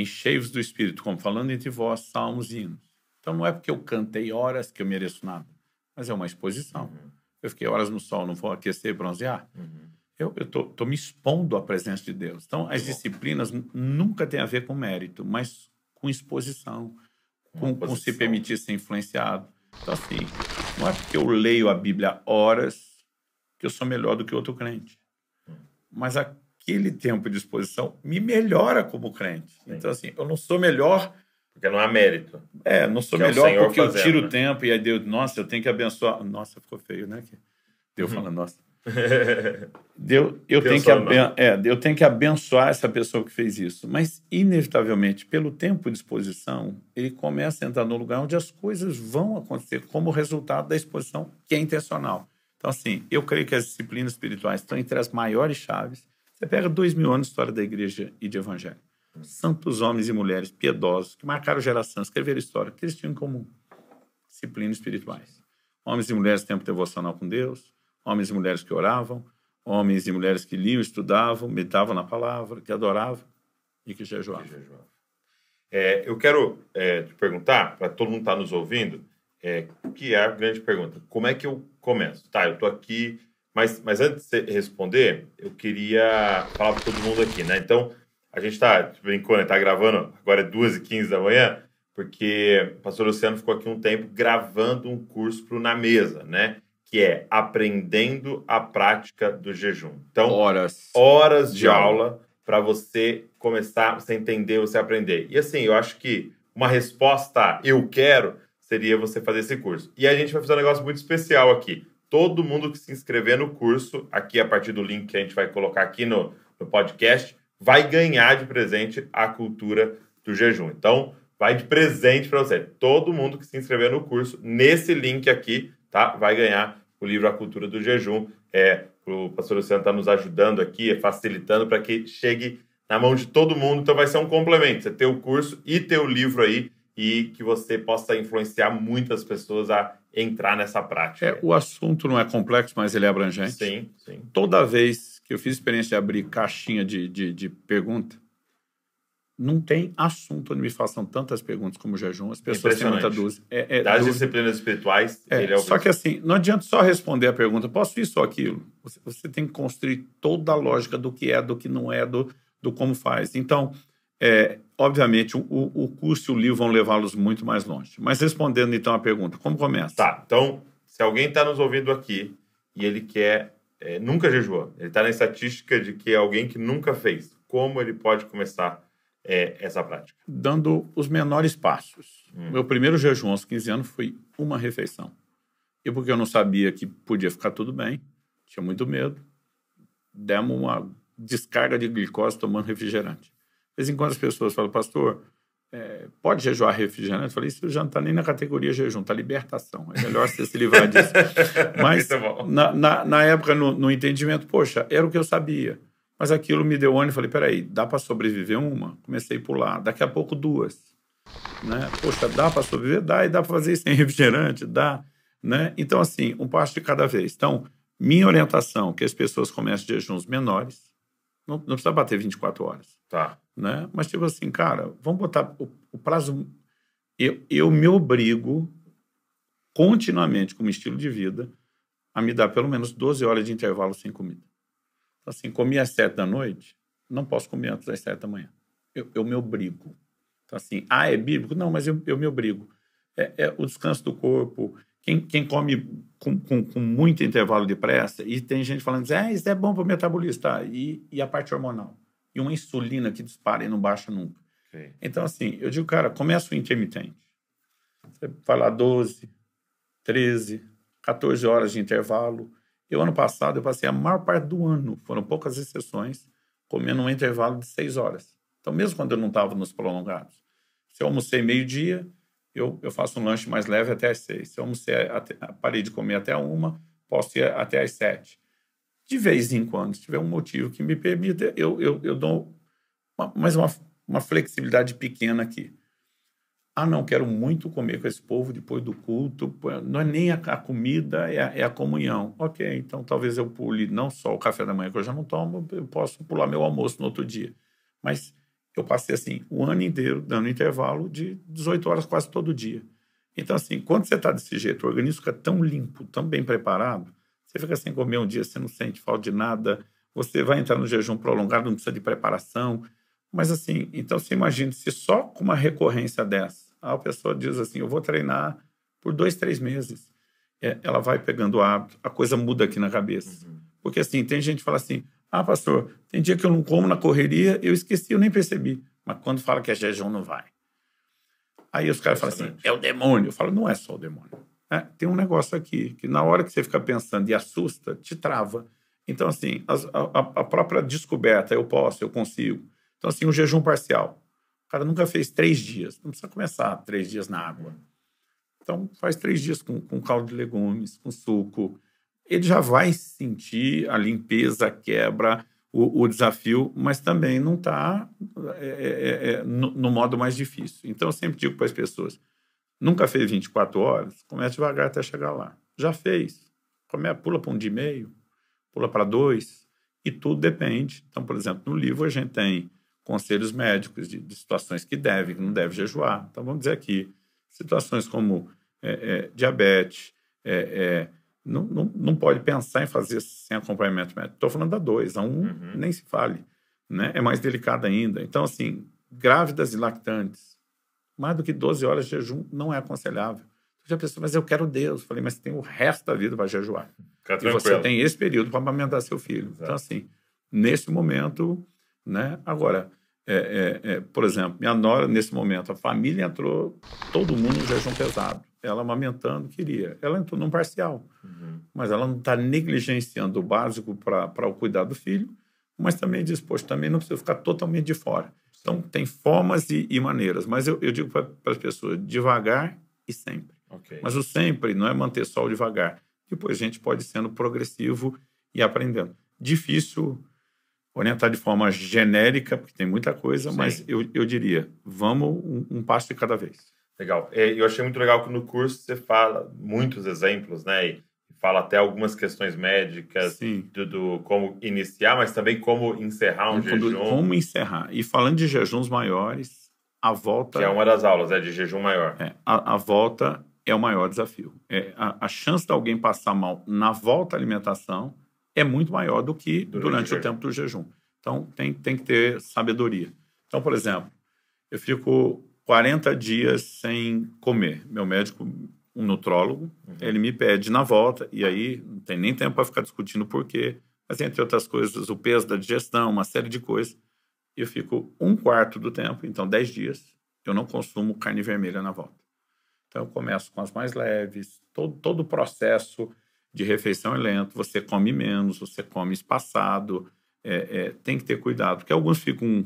enchei-vos do Espírito, como falando entre vós, salmos e hinos. Então não é porque eu cantei horas que eu mereço nada, mas é uma exposição. Uhum. Eu fiquei horas no sol, não vou aquecer, bronzear. Uhum. Eu estou me expondo à presença de Deus. Então as disciplinas nunca têm a ver com mérito, mas com exposição, com, com se permitir ser influenciado. Então assim, não é porque eu leio a Bíblia horas que eu sou melhor do que outro crente. Uhum. Mas a aquele tempo de exposição me melhora como crente. Sim. Então, assim, eu não sou melhor. Porque não há mérito. É, não sou é melhor é porque fazendo, eu tiro o né? tempo e aí Deus, nossa, eu tenho que abençoar. Nossa, ficou feio, né? Deus uhum. fala, nossa. Deus, eu, tenho que aben... é, eu tenho que abençoar essa pessoa que fez isso. Mas, inevitavelmente, pelo tempo de exposição, ele começa a entrar no lugar onde as coisas vão acontecer como resultado da exposição que é intencional. Então, assim, eu creio que as disciplinas espirituais estão entre as maiores chaves você pega dois mil anos de história da igreja e de evangelho. Santos homens e mulheres piedosos que marcaram geração, escreveram história, que eles tinham em comum disciplinas espirituais. Homens e mulheres tempo devocional com Deus, homens e mulheres que oravam, homens e mulheres que liam, estudavam, meditavam na palavra, que adoravam e que jejuavam. Que É, eu quero é, te perguntar, para todo mundo que está nos ouvindo, é, que é a grande pergunta: como é que eu começo? Tá, eu estou aqui mas, mas antes de responder, eu queria falar para todo mundo aqui, né? Então, a gente está, brincando, está gravando, agora é 2h15 da manhã, porque o pastor Luciano ficou aqui um tempo gravando um curso para o Na Mesa, né? Que é Aprendendo a Prática do Jejum. Então, horas, horas de, de aula, aula para você começar, você entender, você aprender. E assim, eu acho que uma resposta eu quero seria você fazer esse curso. E a gente vai fazer um negócio muito especial aqui todo mundo que se inscrever no curso, aqui a partir do link que a gente vai colocar aqui no, no podcast, vai ganhar de presente a cultura do jejum. Então, vai de presente para você. Todo mundo que se inscrever no curso, nesse link aqui, tá? Vai ganhar o livro A Cultura do Jejum. É, o pastor Luciano está nos ajudando aqui, é, facilitando para que chegue na mão de todo mundo. Então, vai ser um complemento. Você ter o curso e ter o livro aí e que você possa influenciar muitas pessoas a entrar nessa prática. É, o assunto não é complexo, mas ele é abrangente. Sim, sim. Toda vez que eu fiz experiência de abrir caixinha de, de, de pergunta, não tem assunto onde me façam tantas perguntas como o jejum. As pessoas têm muita dúvida. É, é, das dúvida. disciplinas espirituais, é, ele é o Só que assim, não adianta só responder a pergunta, posso isso ou aquilo? Você, você tem que construir toda a lógica do que é, do que não é, do, do como faz. Então, é, obviamente, o, o e o livro vão levá-los muito mais longe. Mas respondendo então a pergunta, como começa? Tá, então, se alguém está nos ouvindo aqui e ele quer, é, nunca jejuou, ele está na estatística de que é alguém que nunca fez, como ele pode começar é, essa prática? Dando os menores passos. Hum. Meu primeiro jejum aos 15 anos foi uma refeição. E porque eu não sabia que podia ficar tudo bem, tinha muito medo, demos uma descarga de glicose tomando refrigerante vez em quando as pessoas falam, pastor, é, pode jejuar refrigerante? Eu falei, isso já não está nem na categoria jejum, está libertação. É melhor você se livrar disso. Mas na, na, na, época, no, no, entendimento, poxa, era o que eu sabia. Mas aquilo me deu ânimo e falei, peraí, dá para sobreviver uma? Comecei a pular, daqui a pouco duas. Né? Poxa, dá para sobreviver? Dá, e dá para fazer isso sem refrigerante? Dá. Né? Então, assim, um passo de cada vez. Então, minha orientação é que as pessoas comecem jejuns menores, não, não precisa bater 24 horas Tá. Né? Mas, tipo assim, cara, vamos botar o, o prazo. Eu, eu me obrigo continuamente, como estilo de vida, a me dar pelo menos 12 horas de intervalo sem comida. Então, assim, comi às 7 da noite, não posso comer antes das 7 da manhã. Eu, eu me obrigo. Então, assim, ah, é bíblico? Não, mas eu, eu me obrigo. É, é o descanso do corpo. Quem, quem come com, com, com, muito intervalo de pressa, e tem gente falando, é isso é bom para o metabolismo, tá? E, e a parte hormonal? e uma insulina que dispara e não baixa nunca. Então, assim, eu digo, cara, começa o intermitente. Você vai lá 12, 13, 14 horas de intervalo. Eu, ano passado, eu passei a maior parte do ano, foram poucas exceções, comendo um intervalo de 6 horas. Então, mesmo quando eu não estava nos prolongados, se eu almocei meio-dia, eu, eu faço um lanche mais leve até as 6. Se eu almocei, até, parei de comer até uma, posso ir até as 7 de vez em quando, se tiver um motivo que me permita, eu, eu, eu dou uma, mais uma, uma flexibilidade pequena aqui. Ah, não, quero muito comer com esse povo depois do culto. Não é nem a, a comida, é a, é a, comunhão. Ok, então talvez eu pule não só o café da manhã, que eu já não tomo, eu posso pular meu almoço no outro dia. Mas eu passei assim o ano inteiro dando intervalo de 18 horas quase todo dia. Então, assim, quando você está desse jeito, o organismo fica tão limpo, tão bem preparado, você fica sem comer um dia, você não sente falta de nada. Você vai entrar no jejum prolongado, não precisa de preparação. Mas assim, então você imagina se só com uma recorrência dessa, a pessoa diz assim: eu vou treinar por dois, três meses. É, ela vai pegando o hábito, a coisa muda aqui na cabeça. Uhum. Porque assim, tem gente que fala assim: ah, pastor, tem dia que eu não como na correria, eu esqueci, eu nem percebi. Mas quando fala que é jejum, não vai. Aí os caras falam assim: é o demônio. Eu falo: não é só o demônio. É, tem um negócio aqui que na hora que você fica pensando e assusta, te trava. Então, assim, a, a, a própria descoberta, eu posso, eu consigo. Então, assim, o um jejum parcial. O cara nunca fez três dias. Não precisa começar três dias na água. Então, faz três dias com, com caldo de legumes, com suco. Ele já vai sentir a limpeza, a quebra, o, o desafio, mas também não está é é, é, é, no, no modo mais difícil. Então, eu sempre digo para as pessoas: Nunca fez 24 horas? começa devagar até chegar lá. Já fez? começa pula para um dia e meio, pula para dois, e tudo depende. Então, por exemplo, no livro a gente tem conselhos médicos de, de situações que deve, que não deve jejuar. Então, vamos dizer aqui, situações como é, é, diabetes, é, é não, não, não, pode pensar em fazer sem acompanhamento médico. Estou falando da dois, a um uhum. nem se fale. Né? É mais delicado ainda. Então, assim, grávidas e lactantes, mais do que 12 horas de jejum não é aconselhável. Então, já pensou, mas eu quero Deus. Falei, mas tem o resto da vida para jejuar. Fica e tranquilo. você tem esse período para amamentar seu filho. Então, Exato. Então, assim, nesse momento, né? Agora, é, é, é, por exemplo, minha nora, nesse momento, a família entrou, todo mundo no jejum pesado. Ela amamentando, queria. Ela entrou num parcial. Uhum. Mas ela não está negligenciando o básico para o cuidado do filho, mas também é diz, poxa, também não precisa ficar totalmente de fora. Então, tem formas e, e maneiras. Mas eu, eu digo para as pessoas, devagar e sempre. Okay. Mas o sempre não é manter só o devagar. Depois a gente pode sendo progressivo e aprendendo. Difícil orientar de forma genérica, porque tem muita coisa, Sim. mas eu, eu diria, vamos um, um passo de cada vez. Legal. É, eu achei muito legal que no curso você fala muitos exemplos, né? E fala até algumas questões médicas do, do, como iniciar, mas também como encerrar um como, jejum. Como encerrar. E falando de jejuns maiores, a volta. Que é uma das aulas, é de jejum maior. É, a, a volta é o maior desafio. É, a, a, chance de alguém passar mal na volta à alimentação é muito maior do que durante, durante o, o tempo do jejum. Então, tem, tem que ter sabedoria. Então, por exemplo, eu fico 40 dias sem comer. Meu médico um nutrólogo, uhum. ele me pede na volta, e aí não tem nem tempo para ficar discutindo o porquê, mas entre outras coisas, o peso da digestão, uma série de coisas. Eu fico um quarto do tempo, então dez dias, eu não consumo carne vermelha na volta. Então eu começo com as mais leves, todo, todo o processo de refeição é lento, você come menos, você come espaçado, é, é, tem que ter cuidado, porque alguns ficam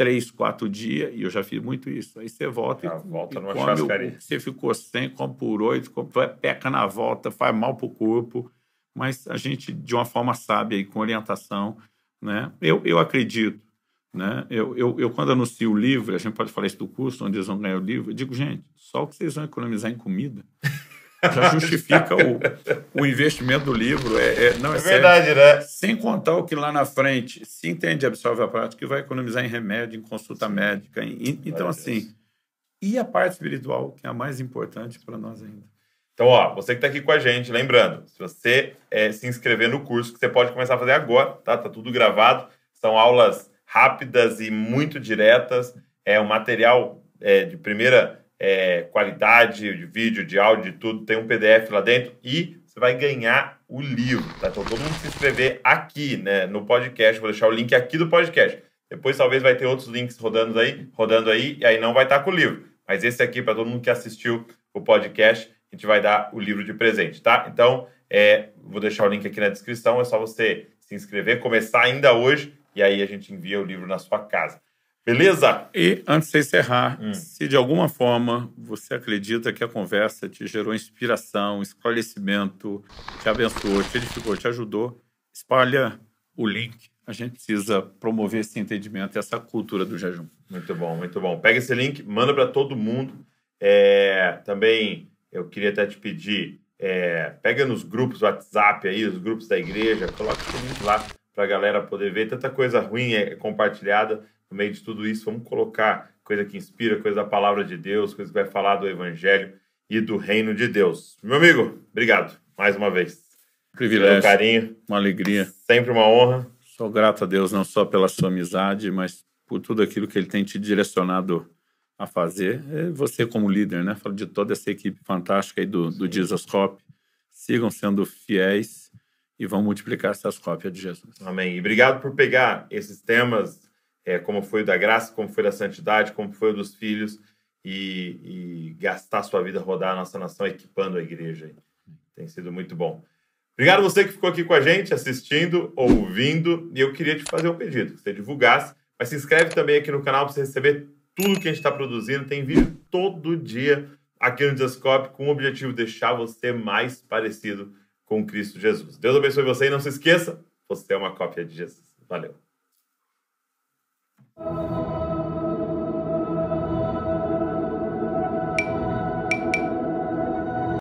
três, quatro dias, e eu já fiz muito isso. Aí você volta e, volta e come, você ficou sem, come por oito, peca na volta, faz mal para o corpo, mas a gente, de uma forma sábia e com orientação, né? eu, eu acredito. Né? Eu, eu, eu, quando anuncio o livro, a gente pode falar isso do curso, onde eles vão ganhar o livro, eu digo, gente, só o que vocês vão economizar em comida já justifica o, o investimento do livro. É, é não, é, é verdade, né? Sem contar o que lá na frente, se entende absorve a prática, que vai economizar em remédio, em consulta Sim. médica. Em, então, assim, e a parte espiritual, que é a mais importante para nós ainda. Então, ó, você que está aqui com a gente, lembrando, se você é, se inscrever no curso, que você pode começar a fazer agora, tá? Tá tudo gravado, são aulas rápidas e muito diretas, é um material é, de primeira é, qualidade de vídeo, de áudio, de tudo. Tem um PDF lá dentro e você vai ganhar o livro, tá? Então todo mundo se inscrever aqui, né, no podcast. Vou deixar o link aqui do podcast. Depois talvez vai ter outros links rodando aí, rodando aí, e aí não vai estar tá com o livro. Mas esse aqui para todo mundo que assistiu o podcast, a gente vai dar o livro de presente, tá? Então, é, vou deixar o link aqui na descrição, é só você se inscrever, começar ainda hoje e aí a gente envia o livro na sua casa. Beleza? E antes de encerrar, hum. se de alguma forma você acredita que a conversa te gerou inspiração, esclarecimento, te abençoou, te edificou, te ajudou, espalha o link. A gente precisa promover esse entendimento e essa cultura do jejum. Muito bom, muito bom. Pega esse link, manda para todo mundo. É, também eu queria até te pedir, é, pega nos grupos WhatsApp aí, os grupos da igreja, coloca o link lá para a galera poder ver. Tanta coisa ruim é compartilhada no meio de tudo isso, vamos colocar coisa que inspira, coisa da palavra de Deus, coisa que vai falar do Evangelho e do reino de Deus. Meu amigo, obrigado mais uma vez. Privilégio. Um carinho. Uma alegria. Sempre uma honra. Sou grato a Deus, não só pela sua amizade, mas por tudo aquilo que ele tem te direcionado a fazer. É você, como líder, né? Falo de toda essa equipe fantástica aí do, Sim. do Cop. Sigam sendo fiéis e vão multiplicar essas cópias de Jesus. Amém. E obrigado por pegar esses temas é, como foi o da graça, como foi da santidade, como foi o dos filhos, e, e gastar sua vida, rodar a nossa nação equipando a igreja. Tem sido muito bom. Obrigado você que ficou aqui com a gente, assistindo, ouvindo. E eu queria te fazer um pedido, que você divulgasse, mas se inscreve também aqui no canal para você receber tudo que a gente está produzindo. Tem vídeo todo dia aqui no Desascope com o objetivo de deixar você mais parecido com Cristo Jesus. Deus abençoe você e não se esqueça, você é uma cópia de Jesus. Valeu! you